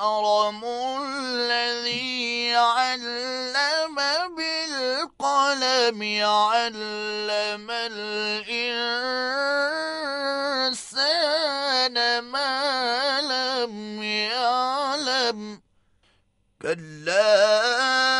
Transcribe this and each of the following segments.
الأكرم الذي علم بالقلم علم الإنسان ما لم يعلم كلا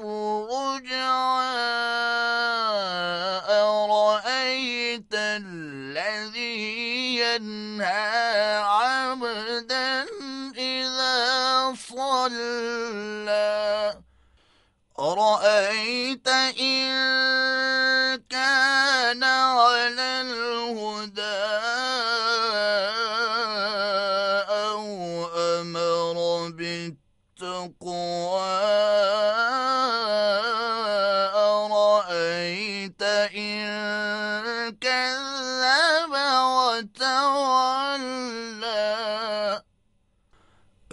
الرجعى أرأيت الذي ينهى عبدا إذا صلى أرأيت إن كان على الهدى أو أمر بالتقوى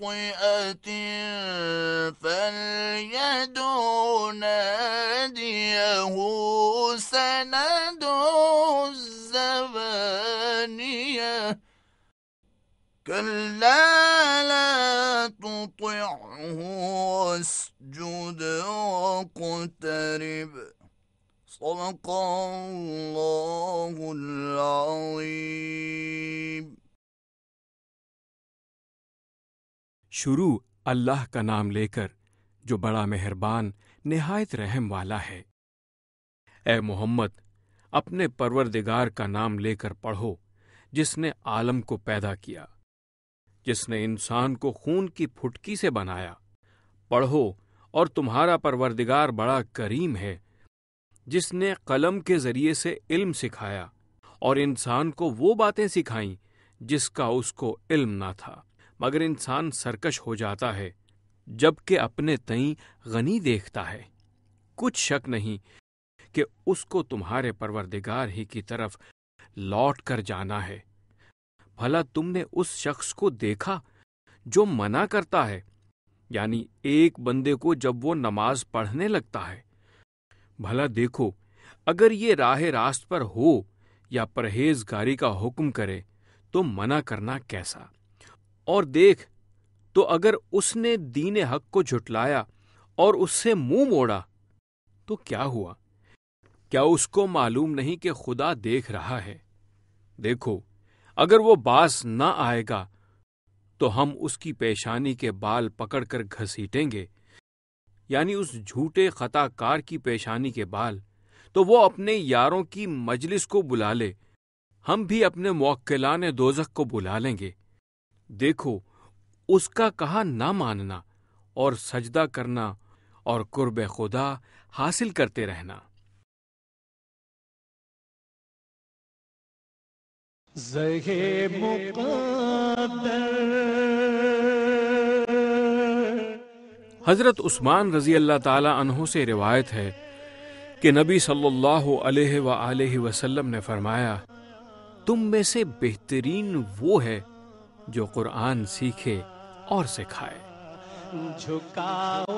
خاطئة فليدعو ناديه سند الزبانية كلا لا تطعه واسجد واقترب صدق الله العظيم शुरू अल्लाह का नाम लेकर जो बड़ा मेहरबान निहायत रहम वाला है ए मोहम्मद अपने परवरदिगार का नाम लेकर पढ़ो जिसने आलम को पैदा किया जिसने इंसान को खून की फुटकी से बनाया पढ़ो और तुम्हारा परवरदिगार बड़ा करीम है जिसने कलम के जरिए से इल्म सिखाया और इंसान को वो बातें सिखाई जिसका उसको इल्म ना था मगर इंसान सरकश हो जाता है जबकि अपने तई गनी देखता है कुछ शक नहीं कि उसको तुम्हारे परवरदिगार ही की तरफ लौट कर जाना है भला तुमने उस शख्स को देखा जो मना करता है यानी एक बंदे को जब वो नमाज पढ़ने लगता है भला देखो अगर ये राह रास्त पर हो या परहेजगारी का हुक्म करे तो मना करना कैसा और देख तो अगर उसने दीन हक को झुटलाया और उससे मुंह मोड़ा तो क्या हुआ क्या उसको मालूम नहीं कि खुदा देख रहा है देखो अगर वो बास ना आएगा तो हम उसकी पेशानी के बाल पकड़कर घसीटेंगे यानी उस झूठे खताकार की पेशानी के बाल तो वो अपने यारों की मजलिस को बुला ले हम भी अपने मौक्लान दोजक को बुला लेंगे देखो उसका कहा ना मानना और सजदा करना और कुर्ब खुदा हासिल करते रहना जहे हजरत उस्मान रजी अल्लाह तहों से रिवायत है कि नबी सल्लल्लाहु अलैहि वसल्लम ने फरमाया तुम में से बेहतरीन वो है जो कुरान सीखे और सिखाए झुकाओ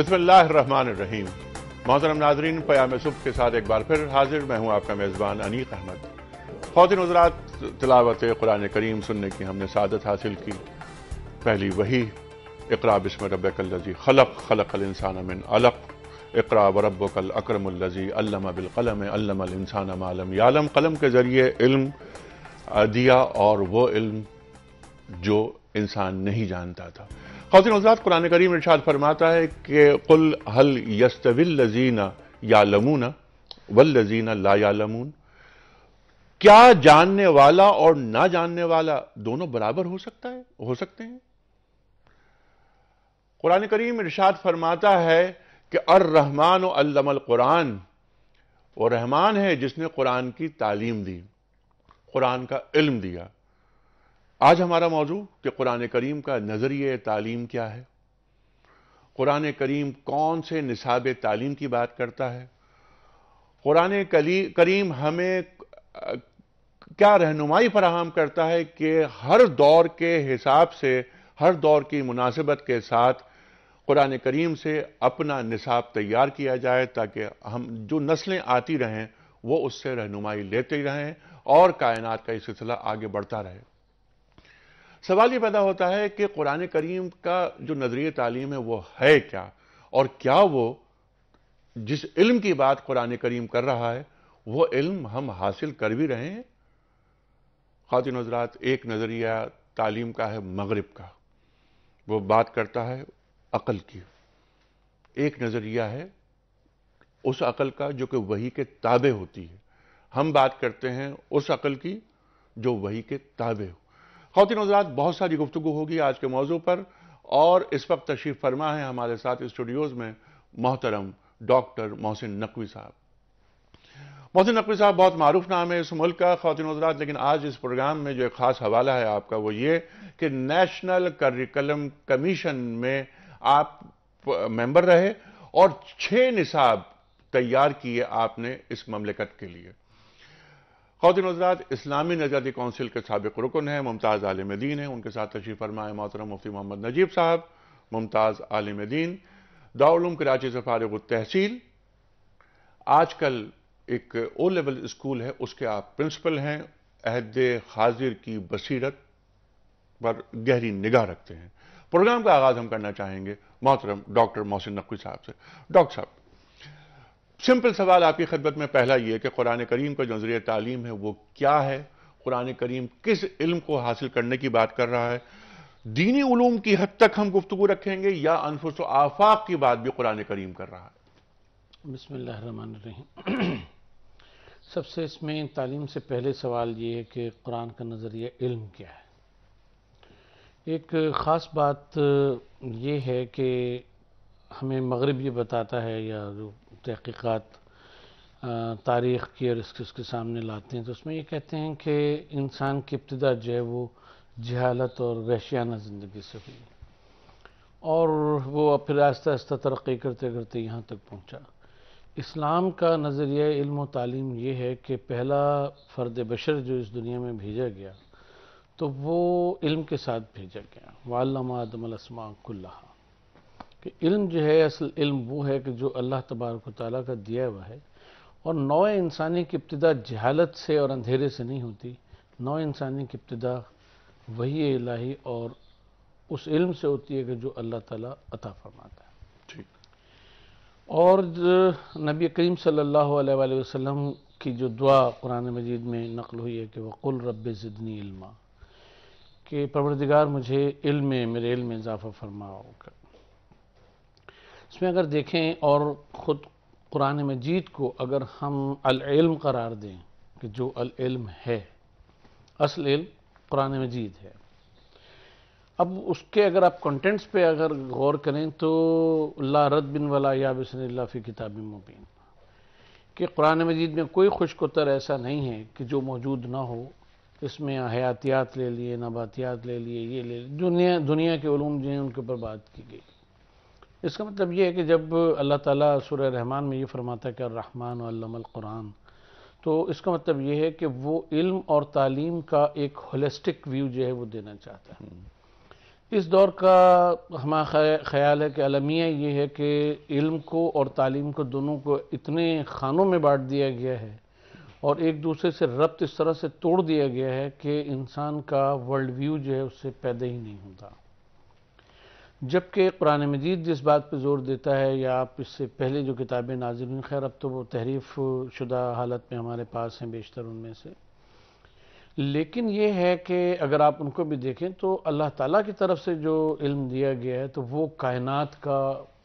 रहीम मोहतरम नाजरीन पयाम सुब के साथ एक बार फिर हाजिर मैं हूं आपका मेज़बान अनीक अहमद फौजी नजरात तलावत कुरान करीम सुनने की हमने शादत हासिल की पहली वही इकरा बिस्म रबी खलक खलक इंसान अमिन अलक इकरा वरब कल अक्रमजी कलम बिलकलम अल इंसान आलम यालम कलम के ज़रिए इल्म दिया और वो इल्म जो इंसान नहीं जानता था खातिन हजरात कुरान करीम इर्शाद फरमाता है कि कुल हल यस्तविल लजीना या लमूना वल लजीना ला या लमून क्या जानने वाला और ना जानने वाला दोनों बराबर हो सकता है हो सकते हैं कुरान करीम इरशाद फरमाता है कि अर रहमान अल्लमल कुरान वो रहमान है जिसने कुरान की तालीम दी कुरान का इल्म दिया आज हमारा मौजू कि कुरान करीम का नज़रिए तालीम क्या है कुरान करीम कौन से निसाब तालीम की बात करता है कुरान करीम हमें क्या रहनुमाई फराहम करता है कि हर दौर के हिसाब से हर दौर की मुनासिबत के साथ कुरान करीम से अपना निसाब तैयार किया जाए ताकि हम जो नस्लें आती रहें वो उससे रहनुमाई लेते रहें और कायनात का ये सिलसिला आगे बढ़ता रहे सवाल ये पैदा होता है कि कुरान करीम का जो नज़रिए तालीम है वो है क्या और क्या वो जिस इल्म की बात कुरान करीम कर रहा है वो इल्म हम हासिल कर भी रहे हैं खातिन हजरात एक नज़रिया तालीम का है मगरब का वो बात करता है अक़ल की एक नज़रिया है उस अक़ल का जो कि वही के ताबे होती है हम बात करते हैं उस अक़ल की जो वही के ताबे हो खातिन हजरात बहुत सारी गुफ्तु होगी आज के मौजू पर और इस वक्त तशरीफ़ फरमा है हमारे साथ स्टूडियोज़ में मोहतरम डॉक्टर मोहसिन नकवी साहब मोहसिन नकवी साहब बहुत मारूफ नाम है इस मुल्क का खातिन हजरात लेकिन आज इस प्रोग्राम में जो एक ख़ास हवाला है आपका वो ये कि नेशनल करिकुलम कमीशन में आप मेंबर रहे और छह निसाब तैयार किए आपने इस ममलिकत के लिए खातिन हजरात इस्लामी नजाती कौंसिल के सबक रुकन है मुमताज़ आलिम दीन है उनके साथ तशीफ फरमाए मोहतरम मुफ्ती मोहम्मद नजीब साहब मुमताज़ आलिम दीन दाउलम कराची से फारग तहसील आजकल एक ओ लेवल स्कूल है उसके आप प्रिंसिपल हैं अहद हाजिर की बसीरत पर गहरी निगाह रखते हैं प्रोग्राम का आगाज हम करना चाहेंगे मोहतरम डॉक्टर मोहसिन नकवी साहब से डॉक्टर साहब सिंपल सवाल आपकी खदमत में पहला यह कि कुरान करीम का जो नजरिया तालीम है वो क्या है कुरान करीम किस इल्म को हासिल करने की बात कर रहा है दीनी उलूम की हद तक हम गुफ्तु रखेंगे या अनफुस आफाक की बात भी कुरान करीम कर रहा है बिसमीम सबसे इसमें तालीम से पहले सवाल ये है कि कुरान का नज़रिया इल्म क्या है एक ख़ास बात ये है कि हमें मगरब ये बताता है या जो तहकीक़ात तारीख़ की और इसके उसके सामने लाते हैं तो उसमें ये कहते हैं कि इंसान की इब्तदा जो है वो जहालत और वहशियाना ज़िंदगी से हुई और वो फिर आस्ता आस्ता तरक्की करते करते यहाँ तक पहुँचा इस्लाम का नज़रिया इल्म तालीम ये है कि पहला फ़र्द बशर जो इस दुनिया में भेजा गया तो वो इल्म के साथ भेजा गया वालमादमलसमा कुल्ला कि इल्म जो है असल इल्म वो है कि जो अल्लाह तबारक ताली का दिया हुआ है और नौ इंसानी की इब्तदा जहालत से और अंधेरे से नहीं होती नौ इंसानी की इब्तदा वही इलाही और उस इल्म से होती है कि जो अल्लाह ताली अता फरमाता है और नबी करीम सल्लल्लाहु अलैहि वसल्लम की जो दुआ कुरान मजीद में नकल हुई है कि वक़ुल रब ज़िदनी इल्मा कि परवरदिगार मुझे इल्म मेरे इल्म में इजाफ़ा फरमाओ इसमें अगर देखें और ख़ुद कुरान मजीद को अगर हम अलम करार दें कि जो अलम है असल इल्म कुरान मजीद है अब उसके अगर आप कंटेंट्स पे अगर गौर करें तो ला रद बिन वाला या बसनल्ला फ़ी किताब मुबीन कि कुरान मजीद में कोई खुशकतर ऐसा नहीं है कि जो मौजूद ना हो इसमें हयातियात ले लिए नबातियात ले लिए ये ले लिए दुनिया दुनिया के ूम जो हैं उनके ऊपर बात की गई इसका मतलब ये है कि जब अल्लाह ताला सुर रहमान में ये फरमाता कि रहमान कुरान तो इसका मतलब ये है कि वो इल्म और तालीम का एक होलिस्टिक व्यू जो है वो देना चाहता है हम्म। इस दौर का हमारा ख्याल है कि अलमिया ये है कि इल्म को और तालीम को दोनों को इतने खानों में बांट दिया गया है और एक दूसरे से रब्त इस तरह से तोड़ दिया गया है कि इंसान का वर्ल्ड व्यू जो है उससे पैदा ही नहीं होता जबकि कुरान मजीद जिस बात पर जोर देता है या आप इससे पहले जो किताबें नाजिल हुई खैर अब तो वो तहरीफ शुदा हालत में हमारे पास हैं बेशतर उनमें से लेकिन ये है कि अगर आप उनको भी देखें तो अल्लाह ताला की तरफ से जो इल्म दिया गया है तो वो कायनात का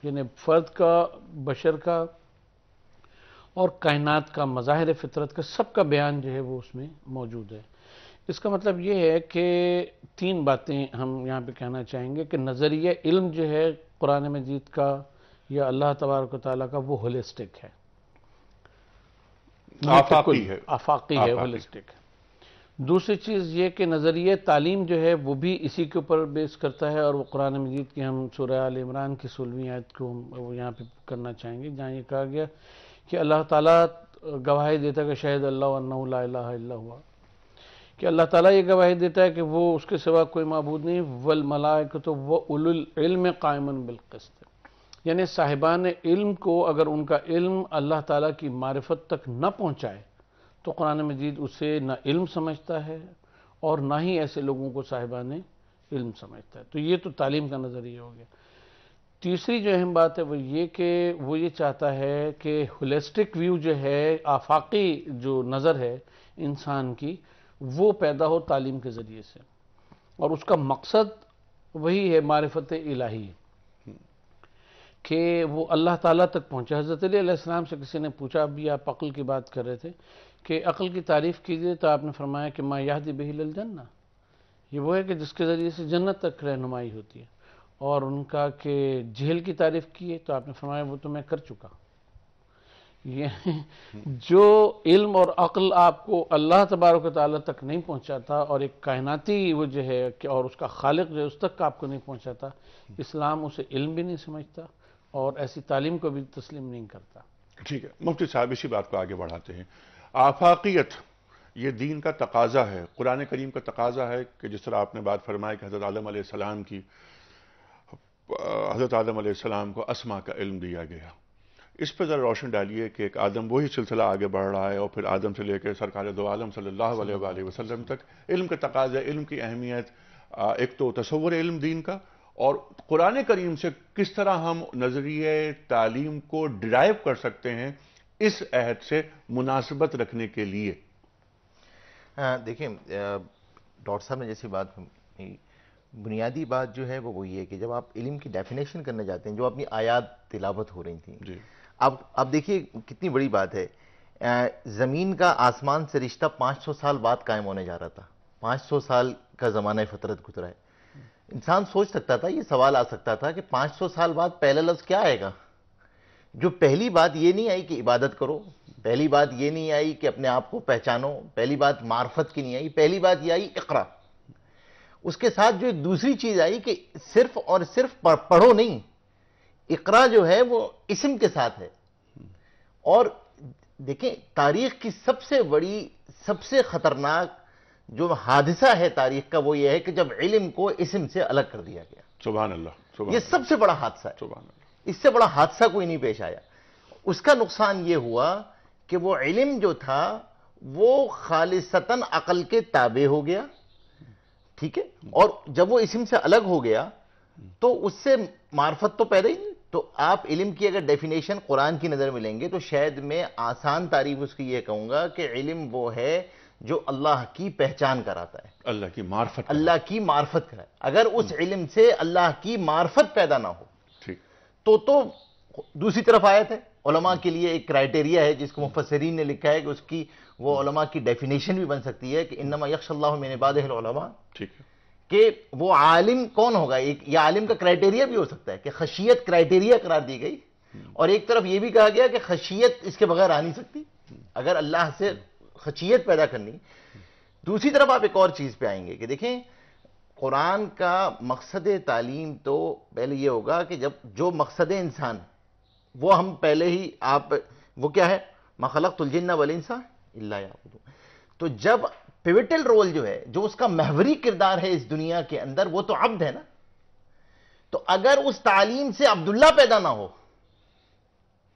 यानी फ़र्द का बशर का और कायनात का मज़ाहिर फितरत का सबका बयान जो है वो उसमें मौजूद है इसका मतलब ये है कि तीन बातें हम यहाँ पे कहना चाहेंगे कि नज़रिया इल्म जो है कुरान मजीद का या अल्लाह तबारक ताली का वो होलिस्टिक है आफाकी है आफाकी है होलिस्टिक है दूसरी चीज़ ये कि नज़रिए तालीम जो है वो भी इसी के ऊपर बेस करता है और वो कुरान मजीद की हम सूर्य आल इमरान की सोलहवीं आयत को हम यहाँ पे करना चाहेंगे जहाँ ये कहा गया कि अल्लाह ताला गवाही देता है कि शाहिद अल्लाह हुआ कि अल्लाह ताला ये गवाही देता है कि वो उसके सिवा कोई मबूद नहीं वल मलाक तो वल्म कायमन बिलकस्त यानी साहिबान इल्म को अगर उनका इल्म अल्लाह ताला की मारफत तक न पहुँचाए तो कुरान मजीद उसे ना इल्म समझता है और ना ही ऐसे लोगों को साहिबान इल्म समझता है तो ये तो तालीम का नज़रिया हो गया तीसरी जो अहम बात है वो ये कि वो ये चाहता है कि होलिस्टिक व्यू जो है आफाकी जो नज़र है इंसान की वो पैदा हो तालीम के ज़रिए से और उसका मकसद वही है मारफत इलाही कि वो अल्लाह ताला तक पहुँचा हज़रत आसमाम से किसी ने पूछा अभी आप अकल की बात कर रहे थे कि अक़ल की तारीफ़ कीजिए तो आपने फरमाया कि माँ ही बहिल जन्ना ये वो है कि जिसके ज़रिए से जन्नत तक रहनुमाई होती है और उनका कि जेल की तारीफ़ की है तो आपने फरमाया वो तो मैं कर चुका ये जो इल्म और अक़ल आपको अल्लाह तबारक ताली तक नहीं पहुँचाता और एक कायनाती वो जो है और उसका खालिक जो है उस तक का आपको नहीं पहुँचाता इस्लाम उसे इल्म भी नहीं समझता और ऐसी तालीम को भी तस्लीम नहीं करता ठीक है मुफ्ती साहब इसी बात को आगे बढ़ाते हैं आफाकियत ये दीन का तकाजा है कुरान करीम का तकाजा है कि जिस तरह आपने बात फरमाई कि हज़रत आदम सलाम की हज़रत आदम सलाम को असमा का इल्म दिया गया इस पर ज़रा रोशन डालिए कि एक आदम वही सिलसिला आगे बढ़ रहा है और फिर आदम से लेकर सरकार दो आलम सल्ला वसलम तक इल्म का तकाजा इल्म की अहमियत एक तो तस्वर इल्म दीन का और कुरान करीम से किस तरह हम नज़रिए तालीम को ड्राइव कर सकते हैं इस अहद से मुनासिबत रखने के लिए हाँ, देखिए डॉक्टर साहब ने जैसी बात बुनियादी बात जो है वो वही है कि जब आप इलम की डेफिनेशन करने जाते हैं जो अपनी आयात तिलावत हो रही थी अब अब देखिए कितनी बड़ी बात है ज़मीन का आसमान से रिश्ता 500 साल बाद कायम होने जा रहा था 500 साल का ज़माना फतरत गुजरा है इंसान सोच सकता था ये सवाल आ सकता था कि 500 साल बाद पहला लफ्ज़ क्या आएगा जो पहली बात ये नहीं आई कि इबादत करो पहली बात ये नहीं आई कि अपने आप को पहचानो पहली बात मार्फत की नहीं आई पहली बात ये आई इकरा उसके साथ जो एक दूसरी चीज आई कि सिर्फ और सिर्फ पढ़ो नहीं इकरा जो है वो इसम के साथ है और देखें तारीख की सबसे बड़ी सबसे खतरनाक जो हादसा है तारीख का वो ये है कि जब इलम को इसम से अलग कर दिया गया सुबह अल्लाह ये सबसे बड़ा हादसा है सुबह इससे बड़ा हादसा कोई नहीं पेश आया उसका नुकसान ये हुआ कि वो इलम जो था वो खालिसतन अकल के ताबे हो गया ठीक है और जब वो इसम से अलग हो गया तो उससे मार्फत तो पैदा ही नहीं तो आप इलम की अगर डेफिनेशन कुरान की नज़र में लेंगे तो शायद मैं आसान तारीफ उसकी ये कहूँगा कि इलम वो है जो अल्लाह की पहचान कराता है अल्लाह की मार्फत अल्लाह की मार्फत कराए अगर उस हम्म। इलम से अल्लाह की मार्फत पैदा ना हो तो तो दूसरी तरफ आए थे ओलमा के लिए एक क्राइटेरिया है जिसको मुफसरीन ने लिखा है कि उसकी वो ओलमा की डेफिनेशन भी बन सकती है कि इनमा यक्षल्ला मेने बाद ठीक है कि वो आलिम कौन होगा एक या आलिम का क्राइटेरिया भी हो सकता है कि खशियत क्राइटेरिया करार दी गई और एक तरफ ये भी कहा गया कि खशियत इसके बगैर आ नहीं सकती अगर अल्लाह से खशियत पैदा करनी दूसरी तरफ आप एक और चीज पे आएंगे कि देखें कुरान का मकसद तालीम तो पहले ये होगा कि जब जो मकसद इंसान वो हम पहले ही आप वो क्या है मखलक तुलजिन्ना वाले इंसान याबुदू तो जब पिविटल रोल जो है जो उसका महवरी किरदार है इस दुनिया के अंदर वो तो अब्द है ना तो अगर उस तालीम से अब्दुल्ला पैदा ना हो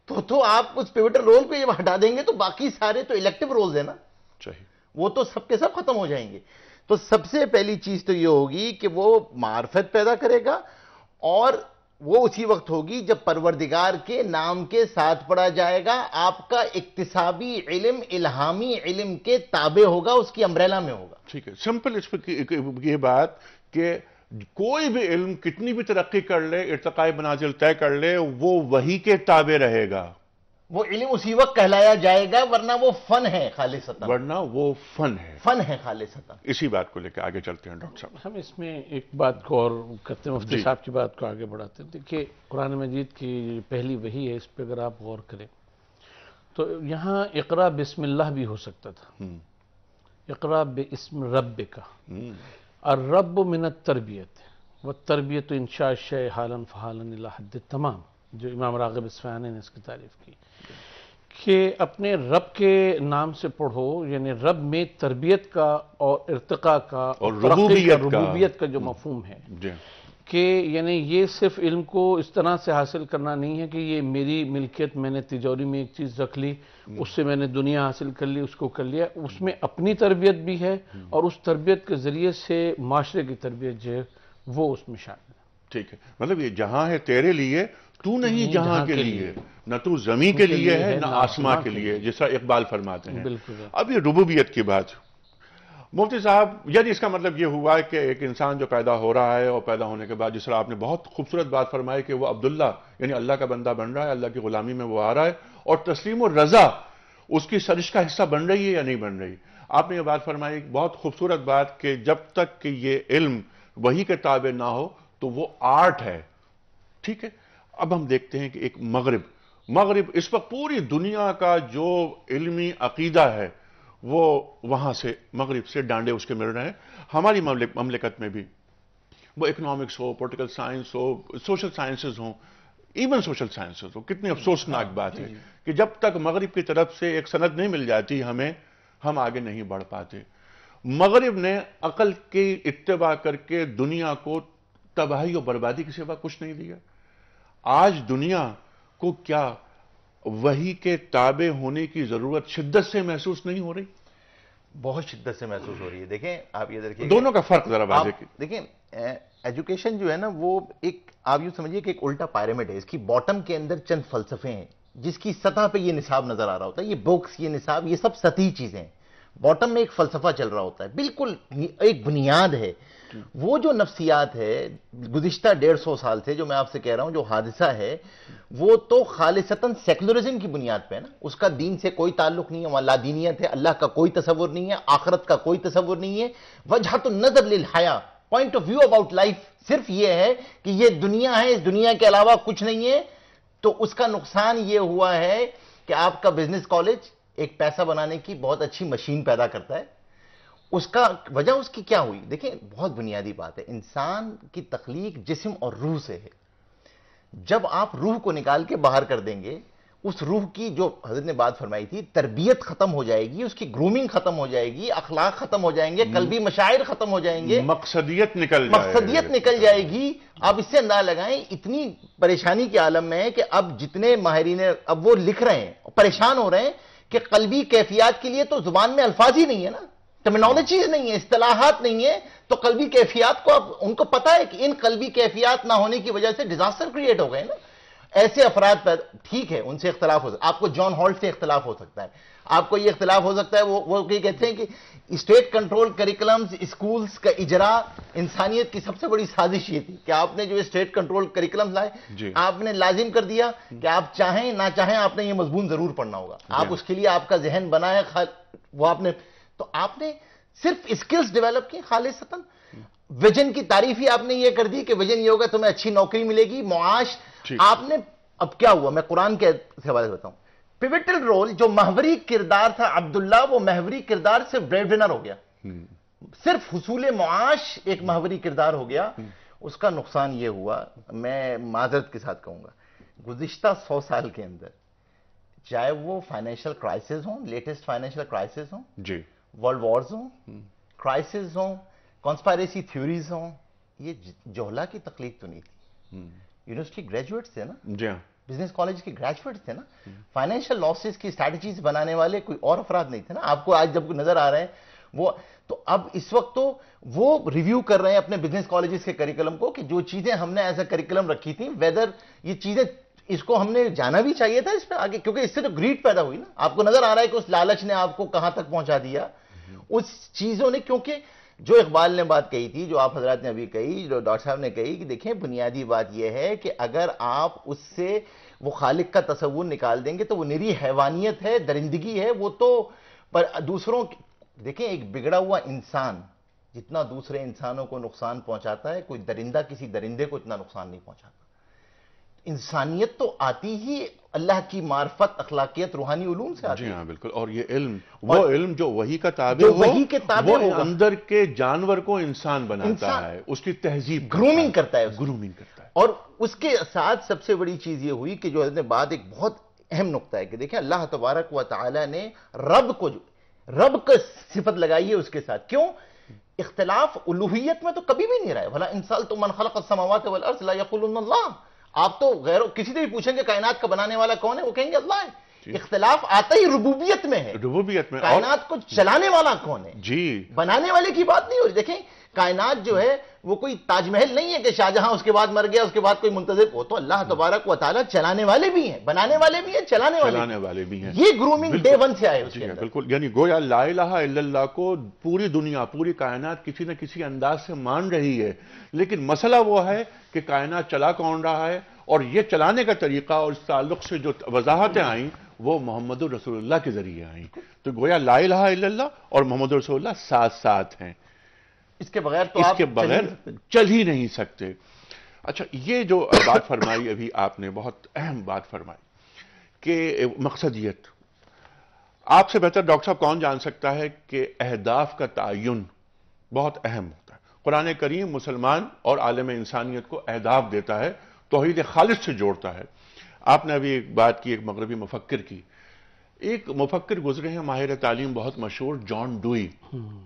तो तो आप उस पिविटल रोल को जब हटा देंगे तो बाकी सारे तो इलेक्टिव रोल्स है ना चाहिए वो तो सबके सब खत्म हो जाएंगे तो सबसे पहली चीज तो ये होगी कि वो मार्फत पैदा करेगा और वो उसी वक्त होगी जब परवरदिगार के नाम के साथ पढ़ा जाएगा आपका इकतसाबी इलम इल्हामी इलम के ताबे होगा उसकी अम्ब्रेला में होगा ठीक है सिंपल इस पर ये बात कि कोई भी इल्म कितनी भी तरक्की कर ले इरतकाई मनाजिल तय कर ले वो वही के ताबे रहेगा वो इलम उसी वक्त कहलाया जाएगा वरना वो फन है खाली सतह वरना वो फन है फन है खाली सतह इसी बात को लेकर आगे चलते हैं डॉक्टर साहब हम इसमें एक बात को और करते हैं मुफ्ती साहब की बात को आगे बढ़ाते हैं देखिए कुरान मजीद की पहली वही है इस पर अगर आप गौर करें तो यहाँ इकरा बिस्मिल्लाह भी हो सकता था हम्म। इकरा बस्म रब का और हम्म। रब मिनत तरबियत व तरबियत इंशा शे हालन फ़हालन हद तमाम जो इमाम रागब इसफान ने इसकी तारीफ की कि अपने रब के नाम से पढ़ो यानी रब में तरबियत का और इरतका का और रबूबियत का, का, का जो हम्म। मफहम है कि यानी ये सिर्फ इल्म को इस तरह से हासिल करना नहीं है कि ये मेरी मिल्कियत मैंने तिजोरी में एक चीज़ रख ली हम्म। उससे मैंने दुनिया हासिल कर ली उसको कर लिया उसमें अपनी तरबियत भी है हम्म। और उस तरबियत के ज़रिए से माशरे की तरबियत जो है वो उसमें शामिल है ठीक है मतलब ये जहाँ है तेरे लिए तू नहीं जहां के लिए न तो जमी के लिए है न आसमां के लिए जैसा इकबाल फरमाते हैं अब ये रुबूबियत की बात मुफ्ती साहब यदि इसका मतलब ये हुआ है कि एक इंसान जो पैदा हो रहा है और पैदा होने के बाद जिस तरह आपने बहुत खूबसूरत बात फरमाई कि वो अब्दुल्ला यानी अल्लाह का बंदा बन रहा है अल्लाह की गुलामी में वो आ रहा है और तस्लीम और रजा उसकी सजिश का हिस्सा बन रही है या नहीं बन रही आपने ये बात फरमाई बहुत खूबसूरत बात कि जब तक कि ये इल्म वही के ताबे ना हो तो वो आर्ट है ठीक है अब हम देखते हैं कि एक मगरब मगरब इस वक्त पूरी दुनिया का जो इलमी अकीदा है वो वहां से मगरब से डांडे उसके मिल रहे हैं हमारी ममलिकत में भी वो इकनॉमिक्स हो पोलिटिकल साइंस हो सोशल साइंसेज हो इवन सोशल साइंसेज हो कितनी अफसोसनाक बात है कि जब तक मगरब की तरफ से एक सनद नहीं मिल जाती हमें हम आगे नहीं बढ़ पाते मगरब ने अकल की इतवा करके दुनिया को तबाही और बर्बादी की सिवा कुछ नहीं दिया आज दुनिया को क्या वही के ताबे होने की जरूरत शिद्दत से महसूस नहीं हो रही बहुत शिद्दत से महसूस हो रही है देखें आप ये देखिए दोनों का फर्क जरा वाजे देखें एजुकेशन जो है ना वो एक आप यूं समझिए कि एक उल्टा पायरामिड है इसकी बॉटम के अंदर चंद फलसफे हैं जिसकी सतह पे ये निसाब नजर आ रहा होता है ये बुक्स ये निसाब ये सब सतही चीजें हैं बॉटम में एक फलसफा चल रहा होता है बिल्कुल एक बुनियाद है वो जो नफसियात है गुजशत डेढ़ सौ साल से जो मैं आपसे कह रहा हूं जो हादसा है वो तो खालिशतन सेकुलरिज्म की बुनियाद पर है ना उसका दीन से कोई ताल्लुक नहीं है वहां लादीनियत है अल्लाह का कोई तस्वुर नहीं है आखरत का कोई तस्वुर नहीं है वजह तो नजर लिलहाया point of view about life सिर्फ यह है कि यह दुनिया है इस दुनिया के अलावा कुछ नहीं है तो उसका नुकसान यह हुआ है कि आपका बिजनेस कॉलेज एक पैसा बनाने की बहुत अच्छी मशीन पैदा करता है उसका वजह उसकी क्या हुई देखिए बहुत बुनियादी बात है इंसान की तखलीक जिसम और रूह से है जब आप रूह को निकाल के बाहर कर देंगे उस रूह की जो हजरत ने बात फरमाई थी तरबियत खत्म हो जाएगी उसकी ग्रूमिंग खत्म हो जाएगी अखलाक खत्म हो जाएंगे कलबी मशायर खत्म हो जाएंगे मकसदियत निकल मकसदियत निकल जाएगी आप इससे अंदाज लगाएं इतनी परेशानी के आलम में है कि अब जितने माहरीन अब वो लिख रहे हैं परेशान हो रहे हैं कि कल भी कैफियात के लिए तो जुबान में अल्फाज ही नहीं है ना टर्मिनोलॉजीज नहीं है इतलाहत नहीं है तो कलबी कैफियात को आप उनको पता है कि इन कलबी कैफियात ना होने की वजह से डिजास्टर क्रिएट हो गए ना ऐसे अफराद पर ठीक है उनसे इख्तलाफ हो सकता है आपको जॉन हॉल्ट से इख्तलाफ हो सकता है आपको ये इख्तलाफ हो सकता है वो वो ये कहते हैं कि स्टेट कंट्रोल करिकुलम्स स्कूल्स का इजरा इंसानियत की सबसे बड़ी साजिश ये थी कि आपने जो स्टेट कंट्रोल करिकुलम लाए आपने लाजिम कर दिया कि आप चाहें ना चाहें आपने ये मजमून जरूर पढ़ना होगा आप उसके लिए आपका जहन बनाया वो आपने तो आपने सिर्फ स्किल्स डेवलप की सतन विजन की तारीफ ही आपने ये कर दी कि विजन ये होगा तुम्हें अच्छी नौकरी मिलेगी मुआश आपने अब क्या हुआ मैं कुरान के हवाले से बताऊं पिविटल रोल जो महवरी किरदार था अब्दुल्ला वो महवरी किरदार सिर्फ ब्रेड विनर हो गया हम्म। सिर्फ हसूल मुआश एक महवरी किरदार हो गया हम्म। उसका नुकसान ये हुआ मैं माजरत के साथ कहूंगा गुजश्ता सौ साल के अंदर चाहे वो फाइनेंशियल क्राइसिस हो लेटेस्ट फाइनेंशियल क्राइसिस हो जी वर्ल्ड वॉर्स हों क्राइसिस हम्म। हों कॉन्स्पायरेसी थ्योरीज हों ये जोहला की तकलीफ तो नहीं थी यूनिवर्सिटी हम्म। ग्रेजुएट्स थे ना जी हाँ बिजनेस कॉलेज के ग्रेजुएट्स थे ना फाइनेंशियल हम्म। लॉसेस की स्ट्रेटजीज बनाने वाले कोई और अफराद नहीं थे ना आपको आज जब नजर आ रहे हैं वो तो अब इस वक्त तो वो रिव्यू कर रहे हैं अपने बिजनेस कॉलेजेस के करिकुलम को कि जो चीजें हमने एज अ करिकुलम रखी थी वेदर ये चीजें इसको हमने जाना भी चाहिए था इस पर आगे क्योंकि इससे तो ग्रीड पैदा हुई ना आपको नजर आ रहा है कि उस लालच ने आपको कहां तक पहुंचा दिया उस चीज़ों ने क्योंकि जो इकबाल ने बात कही थी जो आप हजरत ने अभी कही जो डॉक्टर साहब ने कही कि देखें बुनियादी बात यह है कि अगर आप उससे वो खालिक का तस्वूर निकाल देंगे तो वो निरी हैवानियत है दरिंदगी है वो तो पर दूसरों देखें एक बिगड़ा हुआ इंसान जितना दूसरे इंसानों को नुकसान पहुंचाता है कोई दरिंदा किसी दरिंदे को इतना नुकसान नहीं पहुंचाता इंसानियत तो आती ही अल्लाह की मार्फत अखलाकियत रूहानी उलूम से आती जी हाँ बिल्कुल और ये इल्म वो इल्म जो वही का ताबे जो वही के ताबे वो अंदर के जानवर को इंसान बनाता है उसकी तहजीब ग्रूमिंग करता है ग्रूमिंग करता है और उसके साथ सबसे बड़ी चीज ये हुई कि जो हजरत बाद एक बहुत अहम नुकता है कि देखिए अल्लाह तबारक व ताला ने रब को रब का सिफत लगाई है उसके साथ क्यों इख्तलाफ उलूहियत में तो कभी भी नहीं रहा है भला इंसान तो मन खलक समावत वल अर्ज ला यकुल्ला आप तो गैर किसी से भी पूछेंगे कायनात का बनाने वाला कौन है वो कहेंगे अल्लाह है इख्तलाफ आता ही रुबूबियत में है रुबूबियत में कायनात को चलाने वाला कौन है जी बनाने वाले की बात नहीं हो रही देखें कायनात जो है वो कोई ताजमहल नहीं है कि शाहजहां उसके बाद मर गया उसके बाद कोई मुंतजर वो तो अल्लाह तबारक व ताला चलाने वाले भी हैं बनाने वाले भी हैं चलाने, चलाने वाले, भी हैं ये ग्रूमिंग डे वन से आए उसके बिल्कुल यानी गोया ला को पूरी दुनिया पूरी कायनात किसी न किसी अंदाज से मान रही है लेकिन मसला वो है कि कायनात चला कौन रहा है और ये चलाने का तरीका और इस ताल्लुक से जो वजाहतें आई वो मोहम्मद रसूलुल्लाह के जरिए आई तो गोया ला और मोहम्मद रसूलुल्लाह साथ साथ हैं इसके बगैर तो इसके आप बगैर चल ही नहीं सकते अच्छा ये जो बात फरमाई अभी आपने बहुत अहम बात फरमाई कि मकसदियत आपसे बेहतर डॉक्टर साहब कौन जान सकता है कि अहदाफ का तयन बहुत अहम होता है कुरान करीम मुसलमान और आलम इंसानियत को अहदाफ देता है तोहद खालिद से जोड़ता है आपने अभी एक बात की एक मगरबी मुफक्र की एक मुफक्र गुजरे हैं माहिर तालीम बहुत मशहूर जॉन डुई हम्म।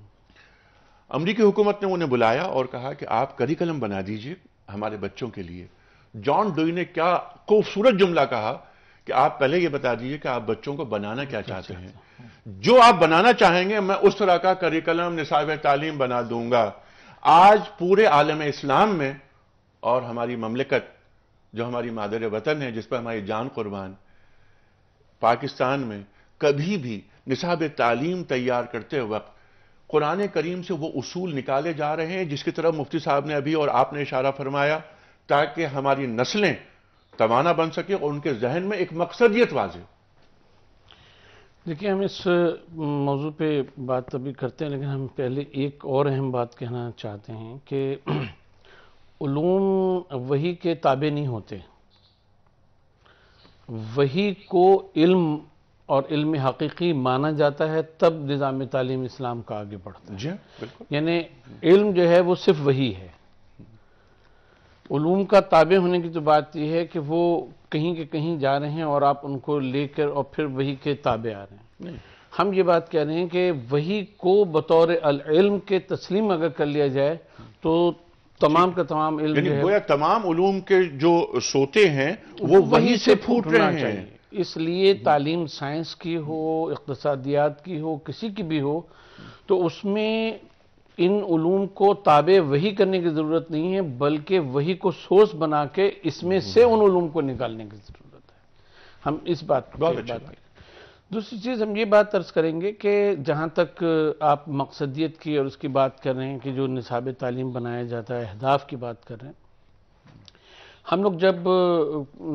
अमरीकी हुकूमत ने उन्हें बुलाया और कहा कि आप करिकलम बना दीजिए हमारे बच्चों के लिए जॉन डुई ने क्या खूबसूरत जुमला कहा कि आप पहले यह बता दीजिए कि आप बच्चों को बनाना क्या अच्छा, चाहते अच्छा। हैं जो आप बनाना चाहेंगे मैं उस तरह का करिकलम निसाब तालीम बना दूंगा आज पूरे आलम इस्लाम में और हमारी ममलिकत जो हमारी मादर वतन है जिस पर हमारी जान कुर्बान पाकिस्तान में कभी भी निसाब तालीम तैयार करते वक्त कुरान करीम से वो उसूल निकाले जा रहे हैं जिसकी तरफ मुफ्ती साहब ने अभी और आपने इशारा फरमाया ताकि हमारी नस्लें तवाना बन सके और उनके जहन में एक मकसदियत वाजे देखिए हम इस मौजू पे बात तभी करते हैं लेकिन हम पहले एक और अहम बात कहना चाहते हैं कि ूम वही के ताबे नहीं होते वही को इल्म और इल्म हकीकी माना जाता है तब निज़ाम तालीम इस्लाम का आगे बढ़ता है जी यानी इल्म जो है वो सिर्फ वही है ूम का ताबे होने की तो बात यह है कि वो कहीं के कहीं जा रहे हैं और आप उनको लेकर और फिर वही के ताबे आ रहे हैं हम ये बात कह रहे हैं कि वही को बतौर इल्म के तस्लीम अगर कर लिया जाए तो तमाम का तमाम इल्म है। तमाम उलूम के जो सोते हैं वो, वही से फूट रहे हैं इसलिए तालीम साइंस की हो इकतसादियात की हो किसी की भी हो तो उसमें इन उलूम को ताबे वही करने की ज़रूरत नहीं है बल्कि वही को सोर्स बना के इसमें से उन उलूम को निकालने की ज़रूरत है हम इस बात बहुत अच्छी बात दूसरी चीज़ हम ये बात तर्ज करेंगे कि जहाँ तक आप मकसदियत की और उसकी बात कर रहे हैं कि जो निसाब तालीम बनाया जाता है अहदाफ की बात कर रहे हैं हम लोग जब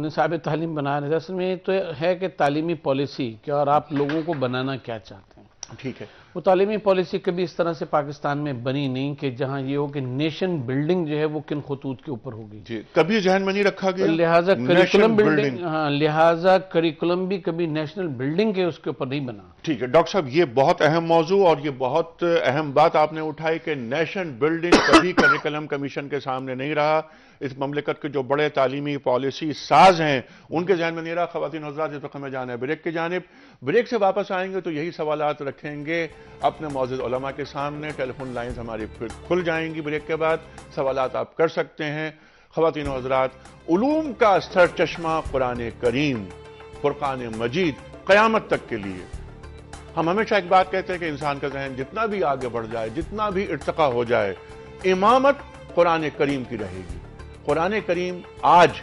निसाब तालीम बना रहे थे असल में तो है कि तालीमी पॉलिसी क्या और आप लोगों को बनाना क्या चाहते हैं ठीक है वो तालीमी पॉलिसी कभी इस तरह से पाकिस्तान में बनी नहीं कि जहां ये हो कि नेशन बिल्डिंग जो है वो किन खतूत के ऊपर होगी जी कभी जहन में नहीं रखा गया लिहाजा करिकुलम बिल्डिंग हाँ लिहाजा करिकुलम भी कभी नेशनल बिल्डिंग के उसके ऊपर नहीं बना ठीक है डॉक्टर साहब ये बहुत अहम मौजू और ये बहुत अहम बात आपने उठाई कि नेशन बिल्डिंग कभी करिकुलम कमीशन के सामने नहीं रहा इस ममलिकत के जो बड़े तालीमी पॉलिसी साज हैं उनके जहन में नहीं रहा खातिन हजरात इस वक्त हमें जाना है ब्रेक की जानब ब्रेक से वापस आएंगे तो यही सवालत रखेंगे अपने मौजूद मौजूदा के सामने टेलीफोन लाइन्स हमारी फिर खुल जाएंगी ब्रेक के बाद सवाल आप कर सकते हैं खातिन हजरात उलूम का सर चश्मा कुरान करीम फुरान मजीद क़्यामत तक के लिए हम हमेशा एक बात कहते हैं कि इंसान का जहन जितना भी आगे बढ़ जाए जितना भी इर्तका हो जाए इमामत कुरान करीम की रहेगी कुरान करीम आज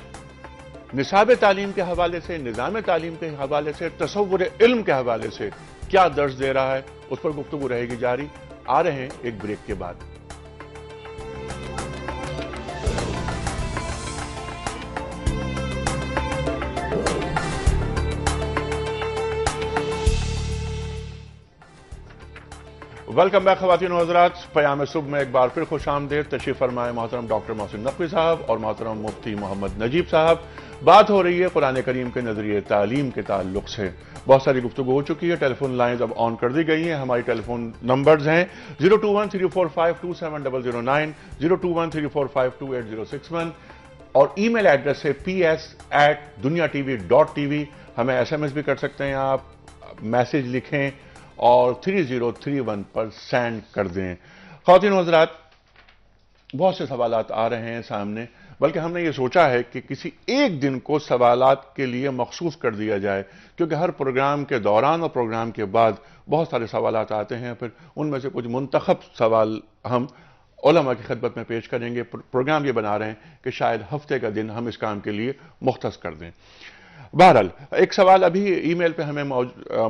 निसाब तालीम के हवाले से निज़ाम तालीम के हवाले से तस्वुर इल्म के हवाले से क्या दर्ज दे रहा है उस पर गुफ्तु रहेगी जारी आ रहे हैं एक ब्रेक के बाद वेलकम बैक खातिन हजरात पयाम सुबह में एक बार फिर खुश आमदेद तशीफ फरमाए मोहतरम डॉक्टर मोहसिन नकवी साहब और मोहतरम मुफ्ती मोहम्मद नजीब साहब बात हो रही है कुरान करीम के नजरिए तालीम के ताल्लुक से बहुत सारी गुफ्तु हो चुकी है टेलीफोन लाइन अब ऑन कर दी गई हैं हमारी टेलीफोन नंबर्स हैं zero two one three four five two seven double zero nine zero two one three four five two eight zero six one और ईमेल एड्रेस है P S at Dunya TV dot T V हमें S M S भी कर सकते हैं आप message लिखें और थ्री जीरो थ्री वन पर सेंड कर दें खातिन हजरात बहुत से सवाल आ रहे हैं सामने बल्कि हमने ये सोचा है कि किसी एक दिन को सवाल के लिए मखसूस कर दिया जाए क्योंकि हर प्रोग्राम के दौरान और प्रोग्राम के बाद बहुत सारे सवाल आते हैं फिर उनमें से कुछ मंतखब सवाल हम ओलमा की खदमत में पेश करेंगे प्रोग्राम ये बना रहे हैं कि शायद हफ्ते का दिन हम इस काम के लिए मुख्त कर दें बहरहाल एक सवाल अभी ईमेल पे हमें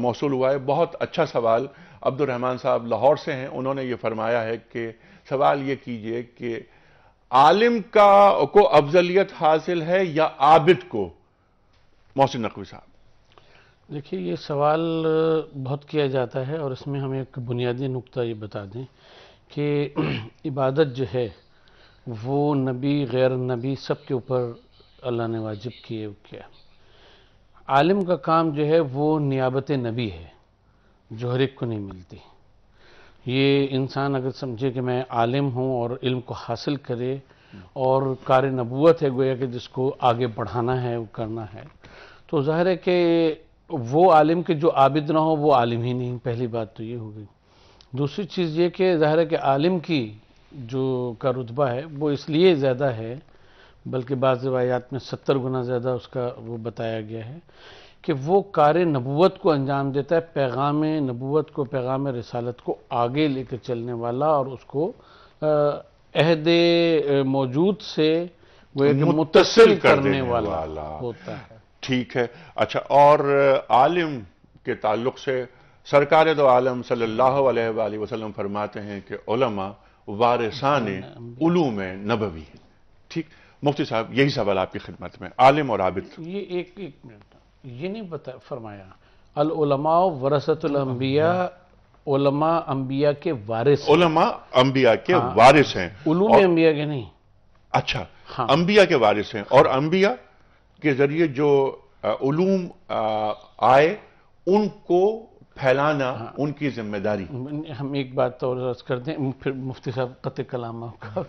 मौसू हुआ है बहुत अच्छा सवाल अब्दुलरहमान साहब लाहौर से हैं उन्होंने ये फरमाया है कि सवाल ये कीजिए कि आलिम का को अफजलियत हासिल है या आबिद को मोहसिन नकवी साहब देखिए ये सवाल बहुत किया जाता है और इसमें हम एक बुनियादी नुकता ये बता दें कि इबादत जो है वो नबी गैर नबी सब के ऊपर अल्लाह ने वाजिब किए क्या आलिम का काम जो है वो नियाबत नबी है जो हर एक को नहीं मिलती ये इंसान अगर समझे कि मैं आलिम हूँ और इल्म को हासिल करे और कार नबूत है गोया कि जिसको आगे बढ़ाना है वो करना है तो ज़ाहिर है कि वो आलिम के जो आबिद ना हो वो आलिम ही नहीं पहली बात तो ये हो गई दूसरी चीज़ ये कि ज़ाहिर है कि आलिम की जो का रुतबा है वो इसलिए ज़्यादा है बल्कि बाज़ रवायात में सत्तर गुना ज़्यादा उसका वो बताया गया है कि वो कार्य नबूत को अंजाम देता है पैगाम नबूत को पैगाम रसालत को आगे लेकर चलने वाला और उसको अहद मौजूद से मुतसिल करने वाला, वाला होता है ठीक है अच्छा और आलिम के ताल्लुक से सरकार तो आलम सल्लल्लाहु वसलम वसल्लम फरमाते हैं कि उलमा वारसान हाँ, हाँ, हाँ। उलूम नबवी ठीक मुफ्ती साहब यही सवाल आपकी खिदमत में आलिम और आबिद ये एक एक मिनट ये नहीं बता फरमाया अलमा वरसतुलम्बिया उलमा अंबिया के वारिस उलमा अंबिया के हाँ, वारिस हैं उलू और, अंबिया के नहीं अच्छा हाँ, अंबिया के वारिस हैं और अंबिया के जरिए जो उलूम आए उनको फैलाना हाँ, उनकी जिम्मेदारी हम एक बात और कर दें फिर मुफ्ती साहब कत कलाम आपका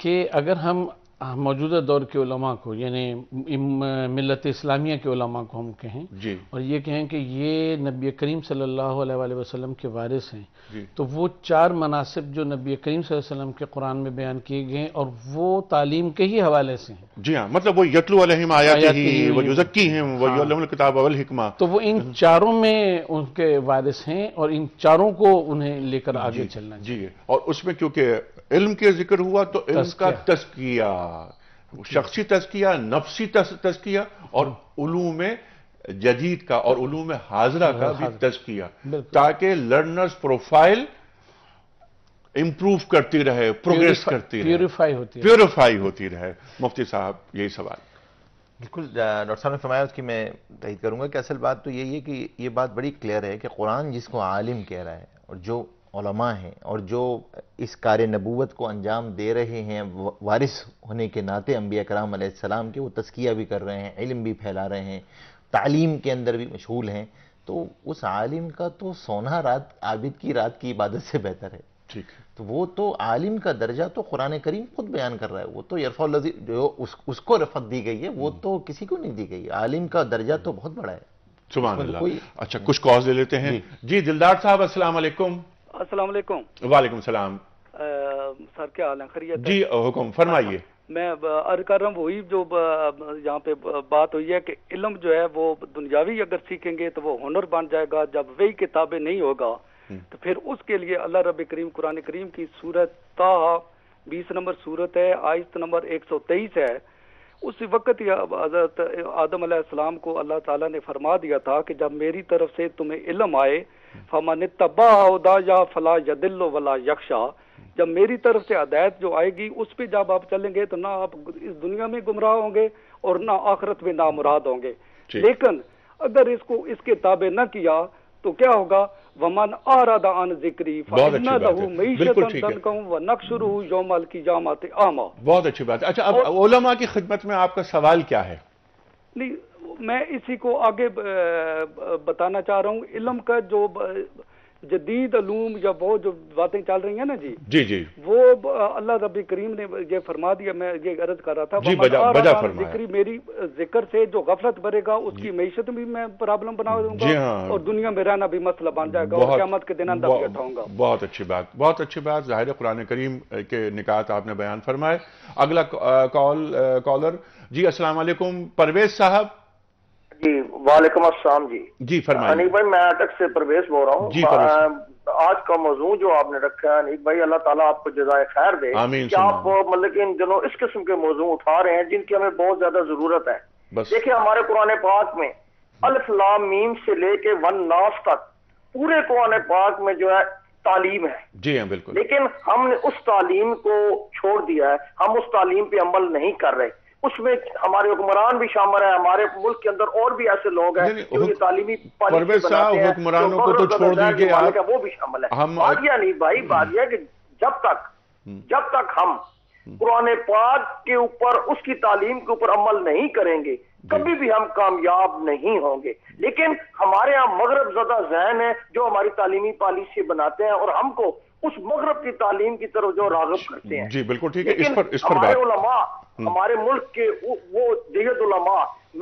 कि अगर हम मौजूदा दौर के उलमा को यानी मिलत इस्लामिया के उलमा को हम कहें जी और ये कहें कि ये नबी करीम सल्लल्लाहु अलैहि वसल्लम के वारिस हैं तो वो चार मनासिब जो नबी करीम वसल्लम के कुरान में बयान किए गए हैं और वो तालीम के ही हवाले से हैं जी हाँ मतलब वो यतलू अलैहिम हैं हाँ। तो वो इन चारों में उनके वारिस हैं और इन चारों को उन्हें लेकर आगे चलना जी और उसमें क्योंकि इल्म के जिक्र हुआ तो इल्म का तस्किया शख्सी तस्किया नफसी तस्किया और उलूम जदीद का और उलूम हाजरा का भी तस्किया ताकि लर्नर्स प्रोफाइल इंप्रूव करती रहे प्रोग्रेस करती रहे प्योरीफाई होती प्योरीफाई होती रहे मुफ्ती साहब यही सवाल बिल्कुल डॉक्टर साहब ने फरमाया उसकी मैं तहीद करूंगा कि असल बात तो यही है कि ये बात बड़ी क्लियर है कि कुरान जिसको आलिम कह रहा है और जो हैं और जो इस कार्य नबूवत को अंजाम दे रहे हैं वारिस होने के नाते अम्बिया कराम सलाम के वो तस्किया भी कर रहे हैं इलम भी फैला रहे हैं तालीम के अंदर भी मशहूल हैं तो उस आलिम का तो सोना रात आबिद की रात की इबादत से बेहतर है ठीक तो वो तो आलिम का दर्जा तो कुरान करीम खुद बयान कर रहा है वो तो यरफा जो उस, उसको रफत दी गई है वो हम्म। तो किसी को नहीं दी गई आलिम का दर्जा तो हम्म। बहुत बड़ा है सुबह तो अच्छा कुछ कॉज ले लेते हैं जी दिलदार साहब असलकुम अस्सलाम वालेकुम सर क्या हाल है खरीत जी हुकुम फरमाइए मैं अर्ज कर रहा हूँ वही जो यहाँ पे बात हुई है कि इलम जो है वो दुनियावी अगर सीखेंगे तो वो हुनर बन जाएगा जब वही किताबें नहीं होगा हम्म। तो फिर उसके लिए अल्लाह रब करीम कुरान करीम की सूरत ता बीस नंबर सूरत है आयत नंबर एक सौ तेईस है उस वक्त ही हजरत आदम को अल्लाह ताला ने फरमा दिया था कि जब मेरी तरफ से तुम्हें इलम आए फमन तबा या फला या दिल्लो वला यक्षा जब मेरी तरफ से हदायत जो आएगी उस पर जब आप चलेंगे तो ना आप इस दुनिया में गुमराह होंगे और ना आखरत में ना मुराद होंगे लेकिन अगर इसको इसके ताबे न किया तो क्या होगा वमन आरादा अन जिक्री बहुत अच्छी बात अच्छा अब ओलमा की खिदमत में आपका सवाल क्या है नहीं मैं इसी को आगे बताना चाह रहा हूँ इलम का जो जदीद अलूम या वो जो बातें चल रही हैं ना जी जी जी वो अल्लाह रबी करीम ने ये फरमा दिया मैं ये अर्ज कर रहा था जी बजा, बजा जिक्री मेरी जिक्र से जो गफलत भरेगा उसकी मीशत भी मैं प्रॉब्लम बना दूंगा हाँ। और दुनिया में रहना भी मसला बन जाएगा और के दिन अंदर उठाऊंगा बहुत अच्छी बात बहुत अच्छी बात जाहिर कुरान करीम के निकात आपने बयान फरमाए अगला कॉल कॉलर जी असलम परवेज साहब जी वालेकुम अस्सलाम जी जी फरमाइए अनिक भाई मैं अटक से प्रवेश बोल रहा हूँ आज का मौजू जो आपने रखा है अनिक भाई अल्लाह ताला आपको जजाय खैर दे कि आप मतलब कि इन दिनों इस किस्म के मौजू उठा रहे हैं जिनकी हमें बहुत ज्यादा जरूरत है देखिए हमारे पुराने पाक में अल्फलाम मीम से लेके वन नास तक पूरे कुरान पाक में जो है तालीम है जी हाँ, बिल्कुल लेकिन हमने उस तालीम को छोड़ दिया है हम उस तालीम पे अमल नहीं कर रहे उसमें हमारे हुक्मरान भी शामिल है हमारे मुल्क के अंदर और भी ऐसे लोग हैं जो ये तालीमी हुक्मरानों को तो छोड़ दीजिए वो भी शामिल है हम नहीं भाई हम्म। बात यह कि जब तक हम्म। जब तक हम पुराने हम्म। पाक के ऊपर उसकी तालीम के ऊपर अमल नहीं करेंगे कभी भी हम कामयाब नहीं होंगे लेकिन हमारे यहाँ मगरब ज्यादा जहन है जो हमारी तालीमी पॉलिसी बनाते हैं और हमको उस मगरब की तालीम की तरफ जो रागब करते हैं जी बिल्कुल ठीक है इस पर इस पर हमारे उलमा हम्म। हमारे मुल्क के वो जयत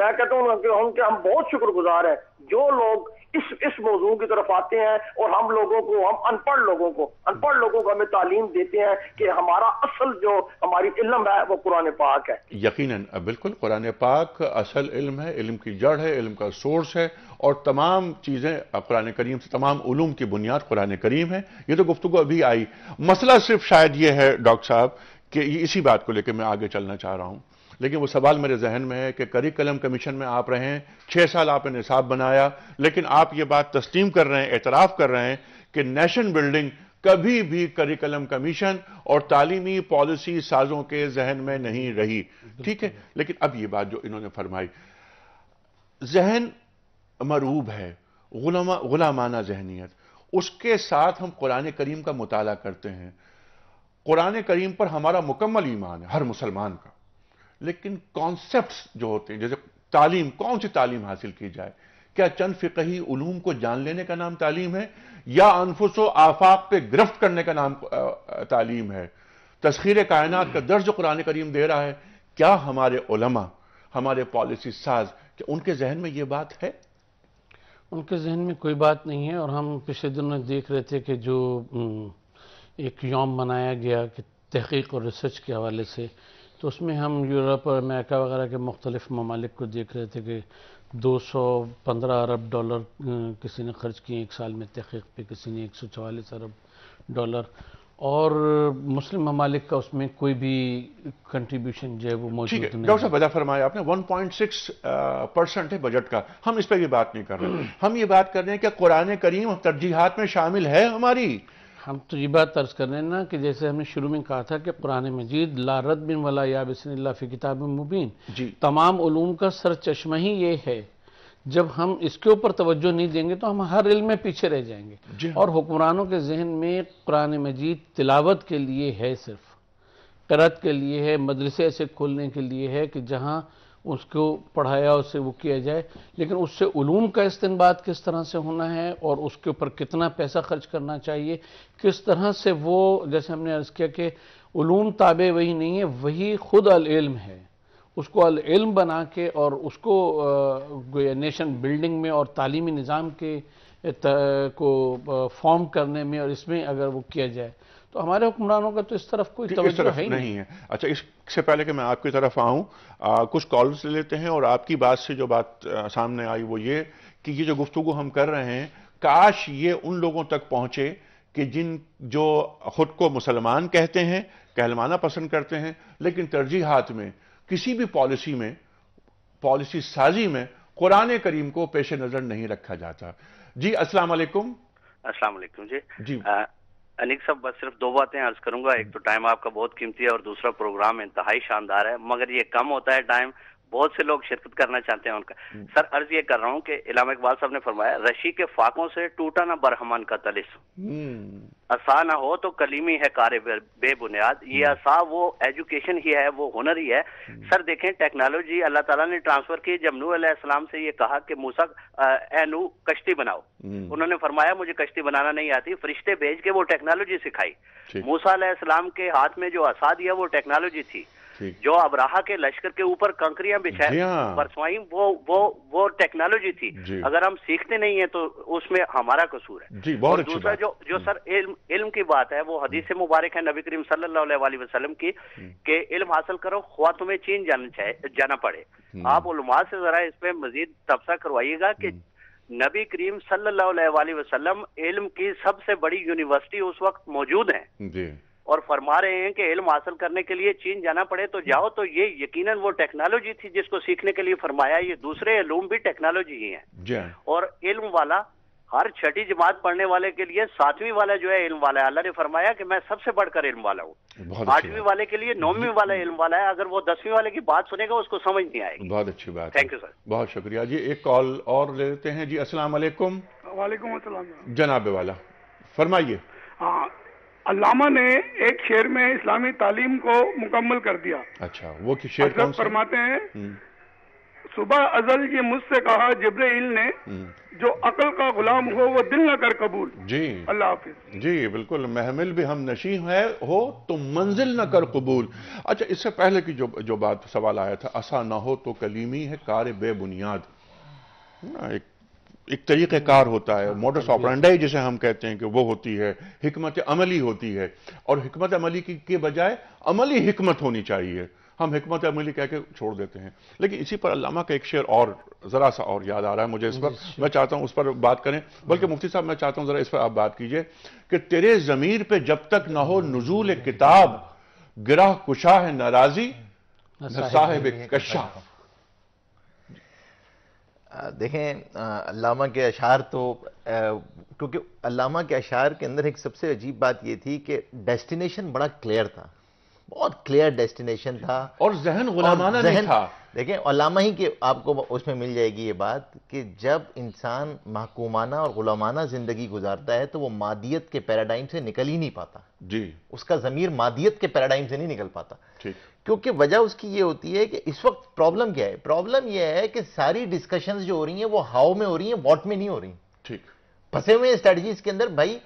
मैं कहता हूँ उनके हम बहुत शुक्रगुजार हैं जो लोग इस इस मौजू की तरफ आते हैं और हम लोगों को हम अनपढ़ लोगों को अनपढ़ लोगों को हमें तालीम देते हैं कि हमारा असल जो हमारी इलम है वो कुरान पाक है यकीन बिल्कुल कुरान पाक असल इल्म है इल्म की जड़ है इल्म का सोर्स है और तमाम चीज़ें कुरान करीम से तमाम उलूम की बुनियाद कुरान करीम है ये तो गुफ्तु अभी आई मसला सिर्फ शायद ये है डॉक्टर साहब कि इसी बात को लेकर मैं आगे चलना चाह रहा हूँ लेकिन वो सवाल मेरे जहन में है कि करिकलम कमीशन में आप रहे हैं साल आपने निसाब बनाया लेकिन आप ये बात तस्लीम कर रहे हैं एतराफ़ कर रहे हैं कि नेशन बिल्डिंग कभी भी करिकलम कमीशन और तालीमी पॉलिसी साजों के जहन में नहीं रही ठीक है लेकिन अब ये बात जो इन्होंने फरमाई जहन मरूब है गुलामा गुलामाना जहनीत उसके साथ हम कुरान करीम का मुताला करते हैं कुरान करीम पर हमारा मुकम्मल ईमान है हर मुसलमान का लेकिन कॉन्सेप्ट जो होते हैं जैसे तालीम कौन सी तालीम हासिल की जाए क्या चंद फ़िकही उलूम को जान लेने का नाम तालीम है या अनफुसो आफाक पे गिरफ्त करने का नाम तालीम है तस्खीर कायनात का दर्ज कुरान करीम दे रहा है क्या हमारे उलमा हमारे पॉलिसी साज क्या उनके जहन में ये बात है उनके जहन में कोई बात नहीं है और हम पिछले दिनों देख रहे थे कि जो एक योम मनाया गया कि तहकीक और रिसर्च के हवाले से तो उसमें हम यूरोप और अमेरिका वगैरह के मुख्तलिफ ममालिक को देख रहे थे कि 215 अरब डॉलर किसी ने खर्च किए एक साल में तहकीक पे किसी ने 144 अरब डॉलर और मुस्लिम ममालिक का उसमें कोई भी कंट्रीब्यूशन जो है वो मौजूद नहीं डॉक्टर साहब वजह फरमाया आपने 1.6 परसेंट है बजट का हम इस पर भी बात नहीं कर रहे हम ये बात कर रहे हैं कि कुरान करीम तरजीहत में शामिल है हमारी हम तो ये बात तर्ज कर रहे हैं ना कि जैसे हमने शुरू में कहा था कि कुरान मजीद लारत बिन वला याबिसन फ़ी किताब मुबीन जी तमाम ूम का सर चश्मा ही ये है जब हम इसके ऊपर तवज्जो नहीं देंगे तो हम हर इल्म में पीछे रह जाएंगे और हुक्मरानों के जहन में कुरान मजीद तिलावत के लिए है सिर्फ करत के लिए है मदरसे ऐसे खोलने के लिए है कि जहाँ उसको पढ़ाया उससे वो किया जाए लेकिन उससे उलूम का इस्तेमाल किस तरह से होना है और उसके ऊपर कितना पैसा खर्च करना चाहिए किस तरह से वो जैसे हमने अर्ज़ किया कि उलूम ताबे वही नहीं है वही खुद अलम है उसको अलम बना के और उसको नेशन बिल्डिंग में और तालीमी निज़ाम के को फॉर्म करने में और इसमें अगर वो किया जाए तो हमारे हुक्मरानों का तो इस तरफ कोई इस तरफ है नहीं है अच्छा इससे पहले कि मैं आपकी तरफ आऊं कुछ कॉल्स ले लेते हैं और आपकी बात से जो बात आ, सामने आई वो ये कि ये जो गुफ्तु हम कर रहे हैं काश ये उन लोगों तक पहुंचे कि जिन जो खुद को मुसलमान कहते हैं कहलवाना पसंद करते हैं लेकिन तरजीहत में किसी भी पॉलिसी में पॉलिसी साजी में कुरान करीम को पेश नज़र नहीं रखा जाता जी असलामेकुम असलामेकुम जी जी आ, अनिक साहब बस सिर्फ दो बातें अर्ज करूंगा एक तो टाइम आपका बहुत कीमती है और दूसरा प्रोग्राम इंतहाई शानदार है मगर ये कम होता है टाइम बहुत से लोग शिरकत करना चाहते हैं उनका हम्म। सर अर्ज ये कर रहा हूँ कि इलामा इकबाल साहब ने फरमाया रशी के फाकों से टूटा ना बरहमन का तलिस हम्म। असा ना हो तो कलीमी है कार्य बेबुनियाद ये हम्म। असा वो एजुकेशन ही है वो हुनर ही है सर देखें टेक्नोलॉजी अल्लाह ताला ने ट्रांसफर की जब अलैहिस्सलाम से ये कहा कि मूसा एनू कश्ती बनाओ उन्होंने फरमाया मुझे कश्ती बनाना नहीं आती फरिश्ते भेज के वो टेक्नोलॉजी सिखाई मूसा के हाथ में जो असा दिया वो टेक्नोलॉजी थी जो अबराहा के लश्कर के ऊपर कंकरियां बिछाए हाँ। परसवाई वो वो वो टेक्नोलॉजी थी अगर हम सीखते नहीं है तो उसमें हमारा कसूर है जी बहुत दूसरा जो जो हम्म। सर इल्म इल्म की बात है वो हदीस मुबारक है नबी करीम सल्लल्लाहु वसल्लम की हम्म। के इल्म हासिल करो खुआ तुम्हें चीन जाना चाहे जाना पड़े हम्म। आप उलमा से जरा इस पर मजीद तबसा करवाइएगा कि नबी करीम सल्लल्लाहु अलैहि वसल्लम इल्म की सबसे बड़ी यूनिवर्सिटी उस वक्त मौजूद है और फरमा रहे हैं कि इल्म हासिल करने के लिए चीन जाना पड़े तो जाओ तो ये यकीनन वो टेक्नोलॉजी थी जिसको सीखने के लिए फरमाया ये दूसरे इलूम भी टेक्नोलॉजी ही है हाँ। और इल्म वाला हर छठी जमात पढ़ने वाले के लिए सातवीं वाला जो है इल्म वाला है अल्लाह ने फरमाया कि मैं सबसे बढ़कर इल्म वाला हूँ आठवीं वाले के लिए नौवीं वाला इल्म वाला है अगर वो दसवीं वाले की बात सुनेगा उसको समझ नहीं आएगी बहुत अच्छी बात थैंक यू सर बहुत शुक्रिया जी एक कॉल और ले लेते हैं जी असला वालेकुम वालेकुम जनाब वाला फरमाइए हाँ अलामा ने एक शेर में इस्लामी तालीम को मुकम्मल कर दिया अच्छा वो कि शेर कौन फरमाते हैं हम्म। सुबह अजल ये मुझसे कहा जिब्राइल ने हम्म। जो अकल का गुलाम हो वो दिल न कर कबूल जी अल्लाह हाफिज जी बिल्कुल महमिल भी हम नशी है हो तो मंजिल न कर कबूल अच्छा इससे पहले की जो जो बात सवाल आया था असा ना हो तो कलीमी है कार बेबुनियाद एक एक कार होता है मोटर हाँ, सॉपरेंडाई हाँ, जिसे हम कहते हैं कि वो होती है हमत अमली होती है और हमत अमली की के बजाय अमली हमत होनी चाहिए हम हमत अमली कह के छोड़ देते हैं लेकिन इसी पर अलामा का एक शेर और ज़रा सा और याद आ रहा है मुझे इस पर अच्छा। मैं चाहता हूँ उस पर बात करें बल्कि मुफ्ती साहब मैं चाहता हूँ ज़रा इस पर आप बात कीजिए कि तेरे ज़मीर पर जब तक ना हो नजूल किताब गिरा कुशाह है नाराज़ी साहेब कशा देखें अलामा के अशार तो क्योंकि अलामा के अशार के अंदर एक सबसे अजीब बात यह थी कि डेस्टिनेशन बड़ा क्लियर था बहुत क्लियर डेस्टिनेशन था और जहन गुलामाना जहन, था देखें अलामा ही के आपको उसमें मिल जाएगी ये बात कि जब इंसान महकूमाना और गुलामाना ज़िंदगी गुजारता है तो वो मादियत के पैराडाइम से निकल ही नहीं पाता जी उसका ज़मीर मादियत के पैराडाइम से नहीं निकल पाता ठीक क्योंकि वजह उसकी ये होती है कि इस वक्त प्रॉब्लम क्या है प्रॉब्लम ये है कि सारी डिस्कशंस जो हो रही हैं वो हाउ में हो रही हैं व्हाट में नहीं हो रही ठीक फंसे हुए स्ट्रेटजीज के अंदर भाई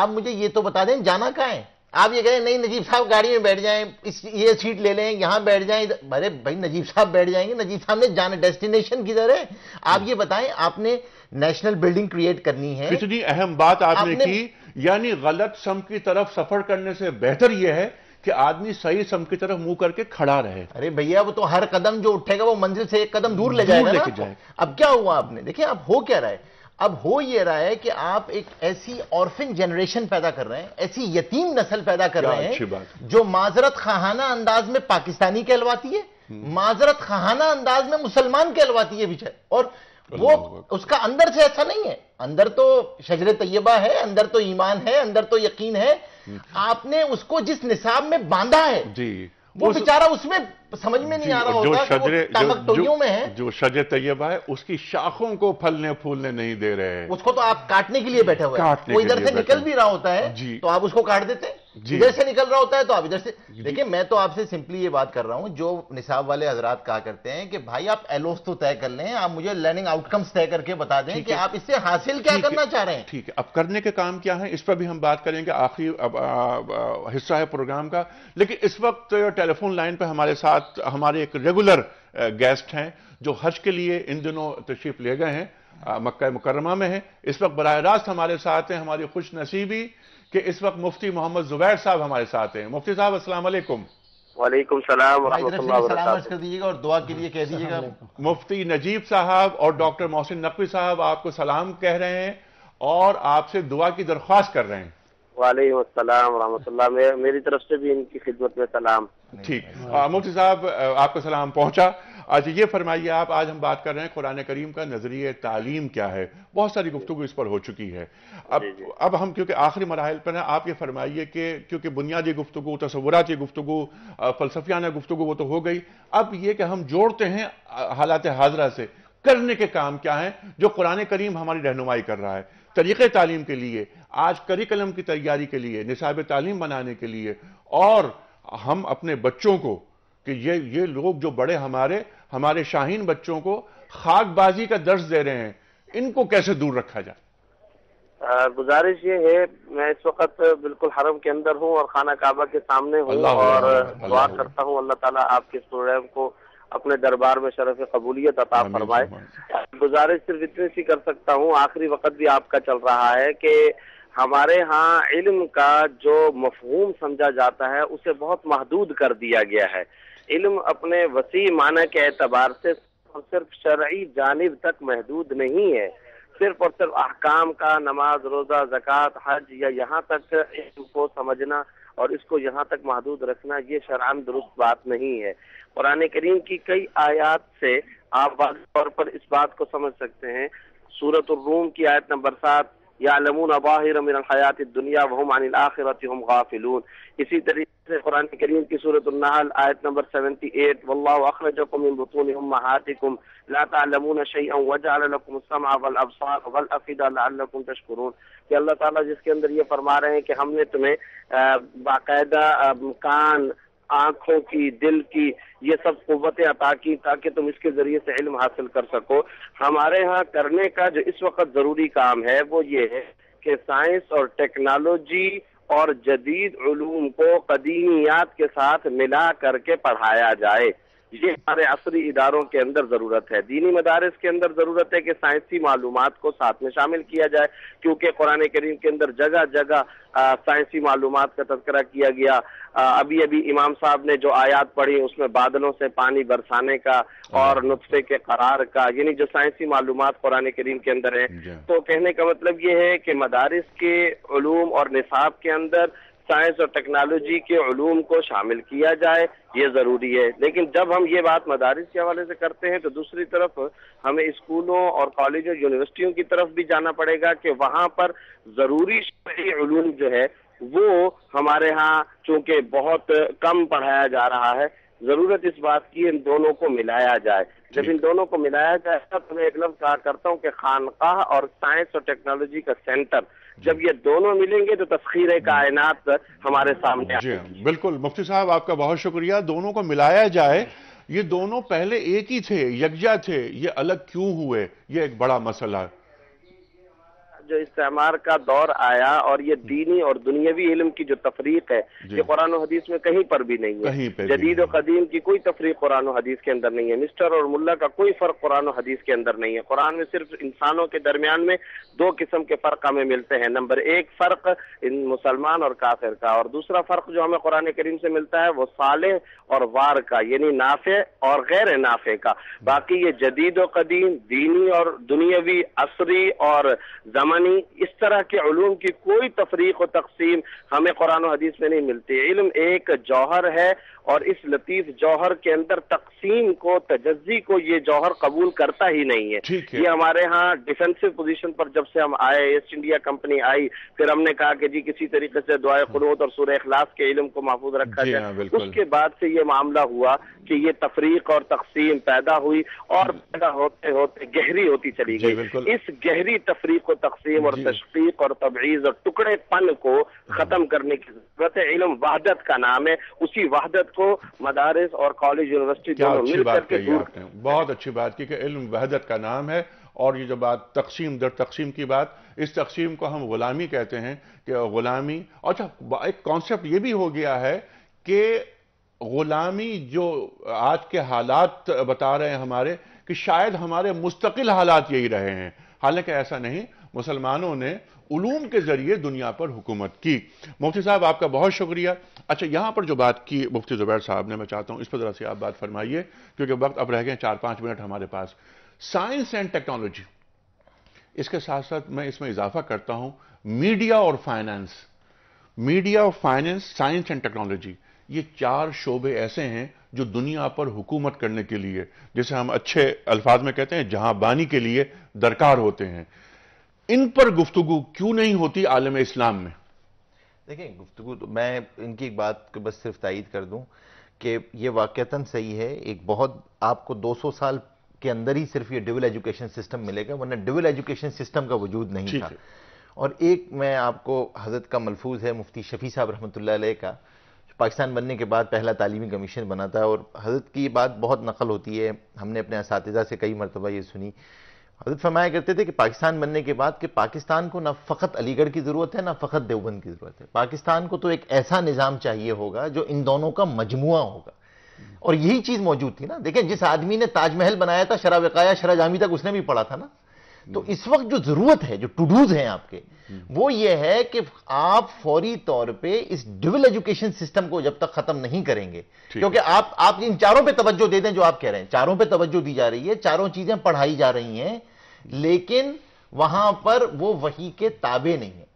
आप मुझे ये तो बता दें जाना कहाँ है आप ये कहें नहीं नजीब साहब गाड़ी में बैठ जाएं इस ये सीट ले लें यहां बैठ जाएं अरे भाई नजीब साहब बैठ जाएंगे नजीब साहब ने जाना डेस्टिनेशन किधर है आप हम्म। ये बताएं आपने नेशनल बिल्डिंग क्रिएट करनी है इतनी अहम बात आपने, आपने की यानी गलत सम की तरफ सफर करने से बेहतर यह है कि आदमी सही सम की तरफ मुंह करके खड़ा रहे अरे भैया वो तो हर कदम जो उठेगा वो मंजिल से एक कदम दूर ले जाएगा लेके जाए अब क्या हुआ आपने देखिए आप हो क्या रहा है अब हो ये रहा है कि आप एक ऐसी ऑर्फिन जनरेशन पैदा कर रहे हैं ऐसी यतीम नस्ल पैदा कर रहे हैं जो माजरत खहाना अंदाज में पाकिस्तानी कहलवाती है हम्म। माजरत खहाना अंदाज में मुसलमान कहलवाती है बिचार और वो उसका अंदर से ऐसा नहीं है अंदर तो शजर तैयबा है अंदर तो ईमान है अंदर तो यकीन है आपने उसको जिस निसाब में बांधा है जी वो बेचारा उसमें तो समझ में नहीं आ रहा होता जो शजरे तो जो, में है जो शजर तैयबा है उसकी शाखों को फलने फूलने नहीं दे रहे हैं उसको तो आप काटने के लिए बैठे हुए हैं वो इधर से निकल भी रहा होता है जी तो आप उसको काट देते इधर से निकल रहा होता है तो आप इधर से देखिए मैं तो आपसे सिंपली ये बात कर रहा हूं जो निसाब वाले हजरात कहा करते हैं कि भाई आप एलोस तो तय कर लें आप मुझे लर्निंग आउटकम्स तय करके बता दें कि आप इससे हासिल क्या करना चाह रहे हैं ठीक है अब करने के काम क्या है इस पर भी हम बात करेंगे आखिरी हिस्सा है प्रोग्राम का लेकिन इस वक्त तो टेलीफोन लाइन पर हमारे साथ साथ हमारे एक रेगुलर गेस्ट uh, हैं जो हज के लिए इन दिनों तशरीफ ले गए हैं uh, मक्का मुकरमा में हैं इस वक्त बरह रास्त हमारे साथ हैं हमारी खुश नसीबी कि इस वक्त मुफ्ती मोहम्मद जुबैर साहब हमारे साथ हैं मुफ्ती साहब असल वालेकुम सलाम दीजिएगा और दुआ के लिए कह दीजिएगा मुफ्ती नजीब साहब और डॉक्टर मोहसिन नकवी साहब आपको सलाम कह रहे हैं और आपसे दुआ की दरख्वास्त कर रहे हैं मेरी तरफ से भी इनकी खिदमत में सलाम ठीक मुफ्ती साहब आपका सलाम पहुंचा अच्छा ये फरमाइए आप आज हम बात कर रहे हैं कुरान करीम का नजरिए तालीम क्या है बहुत सारी गुफ्तु इस पर हो चुकी है अब जी जी। अब हम क्योंकि आखिरी मराहल पर हैं आप ये फरमाइए कि क्योंकि बुनियादी गुफ्तु तस्वुराती गुफ्तु फलसफियाना गुफ्तु वो तो हो गई अब ये कि हम जोड़ते हैं हालात हाजरा से करने के काम क्या है जो कुरान करीम हमारी रहनुमाई कर रहा है तरीके तालीम के लिए आज करिकलम की तैयारी के लिए निसाब तालीम बनाने के लिए और हम अपने बच्चों को कि ये ये लोग जो बड़े हमारे हमारे शाहीन बच्चों को खाकबाजी का दर्श दे रहे हैं इनको कैसे दूर रखा जाए गुजारिश ये है मैं इस वक्त बिल्कुल हरम के अंदर हूँ और खाना काबा के सामने हूँ और दुआ करता हूँ अल्लाह ताला आपके प्रोग्राम को अपने दरबार में शरफ कबूलियत अता फरमाए गुजारिश सिर्फ इतनी सी कर सकता हूँ आखिरी वक्त भी आपका चल रहा है कि हमारे यहाँ इल्म का जो मफहूम समझा जाता है उसे बहुत महदूद कर दिया गया है इल्म अपने वसी माना के एतबार से सिर्फ शर्य जानब तक महदूद नहीं है सिर्फ और सिर्फ अहकाम का नमाज रोज़ा जक़ात हज या यहाँ तक को समझना और इसको यहाँ तक महदूद रखना ये शरान दुरुस्त बात नहीं है कुरान करीम की कई आयात से आप वाज तौर पर इस बात को समझ सकते हैं सूरत रूम की आयत नंबर सात यालमून बाहिर मिन हयात दुनिया वहम अनिल आखिरत हम गाफिलून इसी तरीके से कुरान करीम की सूरत नहल आयत नंबर 78 वल्लाहु अखरजकुम मिन बुतून उम्माहातिकुम ला तालमून शैअन वजअल लकुम समा वल अबसार वल अफिदा लअल्लकुम तशकुरून कि अल्लाह ताला जिसके अंदर ये फरमा रहे हैं कि हमने तुम्हें बाकायदा कान आंखों की दिल की ये सब कुतें अता की ताकि तुम इसके जरिए से इल्म हासिल कर सको हमारे यहाँ करने का जो इस वक्त जरूरी काम है वो ये है कि साइंस और टेक्नोलॉजी और जदीद को कदीमियात के साथ मिला करके पढ़ाया जाए ये हमारे असरी इदारों के अंदर ज़रूरत है दीनी मदारस के अंदर ज़रूरत है कि साइंसी मालूम को साथ में शामिल किया जाए क्योंकि कुरान करीम के अंदर जगह जगह साइंसी मालूम का तस्करा किया गया आ, अभी अभी इमाम साहब ने जो आयात पढ़ी उसमें बादलों से पानी बरसाने का और हाँ। नुस्खे के करार का यानी जो साइंसी मालूम कुरान करीम के अंदर है तो कहने का मतलब ये है कि मदारस के और निसाब के अंदर साइंस और टेक्नोलॉजी के ूम को शामिल किया जाए ये ज़रूरी है लेकिन जब हम ये बात मदारस के हवाले से करते हैं तो दूसरी तरफ हमें स्कूलों और कॉलेज और यूनिवर्सिटियों की तरफ भी जाना पड़ेगा कि वहाँ पर ज़रूरी शरीम जो है वो हमारे यहाँ चूंकि बहुत कम पढ़ाया जा रहा है जरूरत इस बात की इन दोनों को मिलाया जाए जब इन दोनों को मिलाया जाए तो मैं एक लफ्ज कहा करता हूँ कि खानकाह और साइंस और टेक्नोलॉजी का सेंटर जब ये दोनों मिलेंगे तो तस्खीर कायनात हमारे सामने जी हाँ, बिल्कुल मुफ्ती साहब आपका बहुत शुक्रिया दोनों को मिलाया जाए ये दोनों पहले एक ही थे यकजा थे ये अलग क्यों हुए ये एक बड़ा मसला है जो इस्तेमार का दौर आया और ये दीनी और दुनियावी इलम की जो तफरीक है ये कुरान और हदीस में कहीं पर भी नहीं है जदीद और कदीम की कोई तफरीक कुरान और हदीस के अंदर नहीं है मिस्टर और मुल्ला का कोई फर्क कुरान और हदीस के अंदर नहीं है कुरान में सिर्फ इंसानों के दरमियान में दो किस्म के फर्क हमें मिलते हैं नंबर एक फर्क इन मुसलमान और काफिर का और दूसरा फर्क जो हमें कुरान करीम से मिलता है वो साले और वार का यानी नाफे और गैर नाफे का बाकी ये जदीद कदीम दीनी और दुनियावी असरी और जमा मनी इस तरह के ूम की कोई तफरीक व तकसीम हमें कुरान हदीस में नहीं मिलती इल्म एक जौहर है और इस लतीफ जौहर के अंदर तकसीम को तजजी को ये जौहर कबूल करता ही नहीं है, है। ये हमारे यहाँ डिफेंसिव पोजीशन पर जब से हम आए ईस्ट इंडिया कंपनी आई फिर हमने कहा कि जी किसी तरीके से दुआए खरूत और सूर्य अखलास के इलम को महफूज रखा जाए हाँ, उसके बाद से ये मामला हुआ कि ये तफरीक और तकसीम पैदा हुई और पैदा होते होते गहरी होती चली गई इस गहरी तफरीक और तकसीम और तशकीक और तबीज़ और टुकड़े पन को खत्म करने की जरूरत है इलम वहादत का नाम है उसी वहादत को मदारस और कॉलेज यूनिवर्सिटी दोनों मिल करके बहुत अच्छी बात की कि इल्म वहदत का नाम है और ये जो बात तकसीम दर तकसीम की बात इस तकसीम को हम ग़ुलामी कहते हैं कि ग़ुलामी अच्छा एक कॉन्सेप्ट ये भी हो गया है कि ग़ुलामी जो आज के हालात बता रहे हैं हमारे कि शायद हमारे मुस्तकिल हालात यही रहे हैं हालांकि ऐसा नहीं मुसलमानों ने उलूम के जरिए दुनिया पर हुकूमत की मुफ्ती साहब आपका बहुत शुक्रिया अच्छा यहाँ पर जो बात की मुफ्ती जुबैर साहब ने मैं चाहता हूँ इस पर ज़रा से आप बात फरमाइए क्योंकि वक्त अब रह गए चार पाँच मिनट हमारे पास साइंस एंड टेक्नोलॉजी इसके साथ साथ मैं इसमें इजाफा करता हूँ मीडिया और फाइनेंस मीडिया और फाइनेंस साइंस एंड टेक्नोलॉजी ये चार शोबे ऐसे हैं जो दुनिया पर हुकूमत करने के लिए जैसे हम अच्छे अल्फाज में कहते हैं जहां बानी के लिए दरकार होते हैं इन पर गुफ्तगु क्यों नहीं होती आलम इस्लाम में देखें गुफ्तु तो मैं इनकी एक बात को बस सिर्फ तईद कर दूं कि ये वाक़ता सही है एक बहुत आपको 200 साल के अंदर ही सिर्फ ये डिविल एजुकेशन सिस्टम मिलेगा वरना डिविल एजुकेशन सिस्टम का वजूद नहीं था और एक मैं आपको हजरत का मलफूज है मुफ्ती शफी साहब रहमत का पाकिस्तान बनने के बाद पहला तालीमी कमीशन बना था और हजरत की ये बात बहुत नकल होती है हमने अपने इस से कई मरतबा ये सुनी हजरत फरमाया करते थे कि पाकिस्तान बनने के बाद कि पाकिस्तान को ना फ़कत अलीगढ़ की ज़रूरत है ना फ़कत देवबंद की ज़रूरत है पाकिस्तान को तो एक ऐसा निज़ाम चाहिए होगा जो इन दोनों का मजमुआ होगा और यही चीज़ मौजूद थी ना देखें जिस आदमी ने ताजमहल बनाया था शराब वकाया शरा जामी तक उसने भी पढ़ा था ना तो इस वक्त जो जरूरत है जो टू डूज हैं आपके वो ये है कि आप फौरी तौर पे इस डिविल एजुकेशन सिस्टम को जब तक खत्म नहीं करेंगे क्योंकि आप आप इन चारों पे तवज्जो दे दें जो आप कह रहे हैं चारों पे तवज्जो दी जा रही है चारों चीजें पढ़ाई जा रही हैं लेकिन वहां पर वो वही के ताबे नहीं है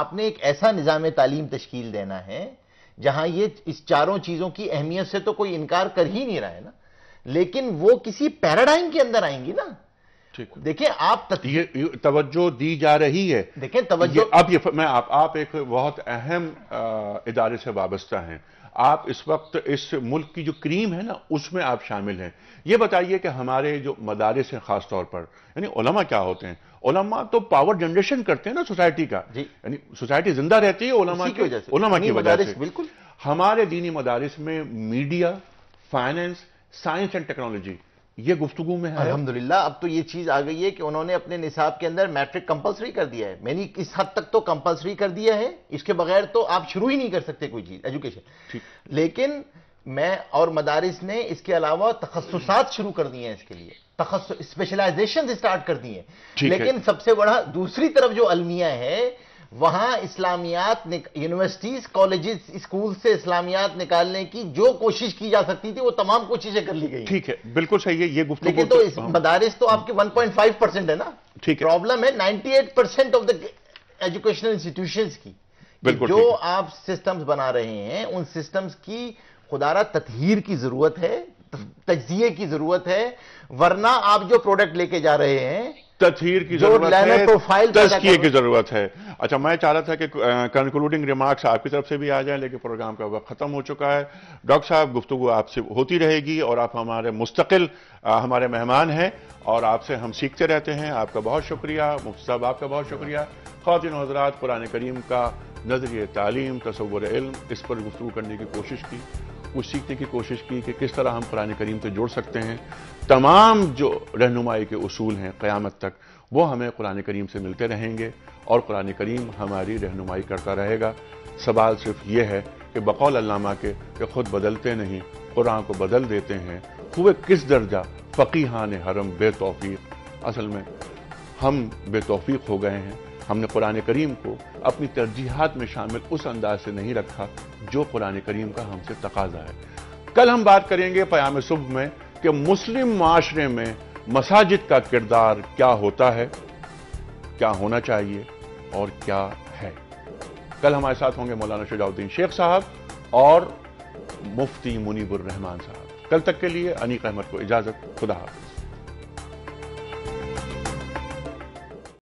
आपने एक ऐसा निज़ाम तालीम तश्कील देना है जहां ये इस चारों चीजों की अहमियत से तो कोई इनकार कर ही नहीं रहा है ना लेकिन वो किसी पैराडाइम के अंदर आएंगी ना देखिए आप ये, तवज्जो दी जा रही है देखिए तवज्जो अब ये मैं आप आप एक बहुत अहम इदारे से वाबस्ता हैं आप इस वक्त इस मुल्क की जो क्रीम है ना उसमें आप शामिल हैं ये बताइए कि हमारे जो मदारस हैं ख़ास तौर पर यानी ओलमा क्या होते हैं ओलमा तो पावर जनरेशन करते हैं ना सोसाइटी का यानी सोसाइटी जिंदा रहती है ओलमा की वजह से ओलमा की वजह से बिल्कुल हमारे दीनी मदारस में media finance science and technology ये गुफ्तु में है अलहमदुल्ला अब तो ये चीज आ गई है कि उन्होंने अपने निसाब के अंदर मैट्रिक कंपलसरी कर दिया है मैंने इस हद तक तो कंपलसरी कर दिया है इसके बगैर तो आप शुरू ही नहीं कर सकते कोई चीज एजुकेशन लेकिन मैं और मदारिस ने इसके अलावा तखसात शुरू कर दिए हैं इसके लिए स्पेशलाइजेशन स्टार्ट कर दी लेकिन सबसे बड़ा दूसरी तरफ जो अलमिया है वहां इस्लामियात यूनिवर्सिटीज कॉलेजेस स्कूल से इस्लामियात निकालने की जो कोशिश की जा सकती थी वो तमाम कोशिशें कर ली गई ठीक है बिल्कुल सही है ये गुफ्त लेकिन तो इस तो- हाँ। मदारिस तो आपके 1.5 परसेंट है ना ठीक है प्रॉब्लम है 98 percent of the educational institution की बिल्कुल जो आप सिस्टम्स बना रहे हैं उन सिस्टम्स की खुदारा तथहीर की जरूरत है तजिए की जरूरत है वरना आप जो प्रोडक्ट लेके जा रहे हैं तथहीर की जरूरत है तस्किए की जरूरत है अच्छा मैं चाह रहा था कि कंक्लूडिंग रिमार्क्स आपकी तरफ से भी आ जाएं लेकिन प्रोग्राम का वक्त खत्म हो चुका है डॉक्टर साहब गुफ्तु आपसे होती रहेगी और आप हमारे मुस्तकिल हमारे मेहमान हैं और आपसे हम सीखते रहते हैं आपका बहुत शुक्रिया मुफ्त साहब आपका बहुत शुक्रिया खातिन हजरात कुरान करीम का नजरिए तालीम तस्वुर इल्म इस पर गुफ्तु करने की कोशिश की वो सीखने की कोशिश की कि किस तरह हम कुरान करीम से जुड़ सकते हैं तमाम जो रहनुमाई के असूल हैं क़्यामत तक वो हमें कुरान करीम से मिलते रहेंगे और कुरान करीम हमारी रहनुमाई करता रहेगा सवाल सिर्फ ये है कि बकौल अल्लामा के कि खुद बदलते नहीं कुरान को बदल देते हैं हुए किस दर्जा फ़कीहान हरम बेतौफ़ी असल में हम बेतौफ़ी हो गए हैं हमने कुरान करीम को अपनी तरजीहत में शामिल उस अंदाज से नहीं रखा जो कुरान करीम का हमसे तकाजा है कल हम बात करेंगे प्याम सुबह में कि मुस्लिम माशरे में मसाजिद का किरदार क्या होता है क्या होना चाहिए और क्या है कल हमारे साथ होंगे मौलाना शुजाउद्दीन शेख साहब और मुफ्ती मुनीबुर रहमान साहब कल तक के लिए अनीक अहमद को इजाज़त खुदा हाफिज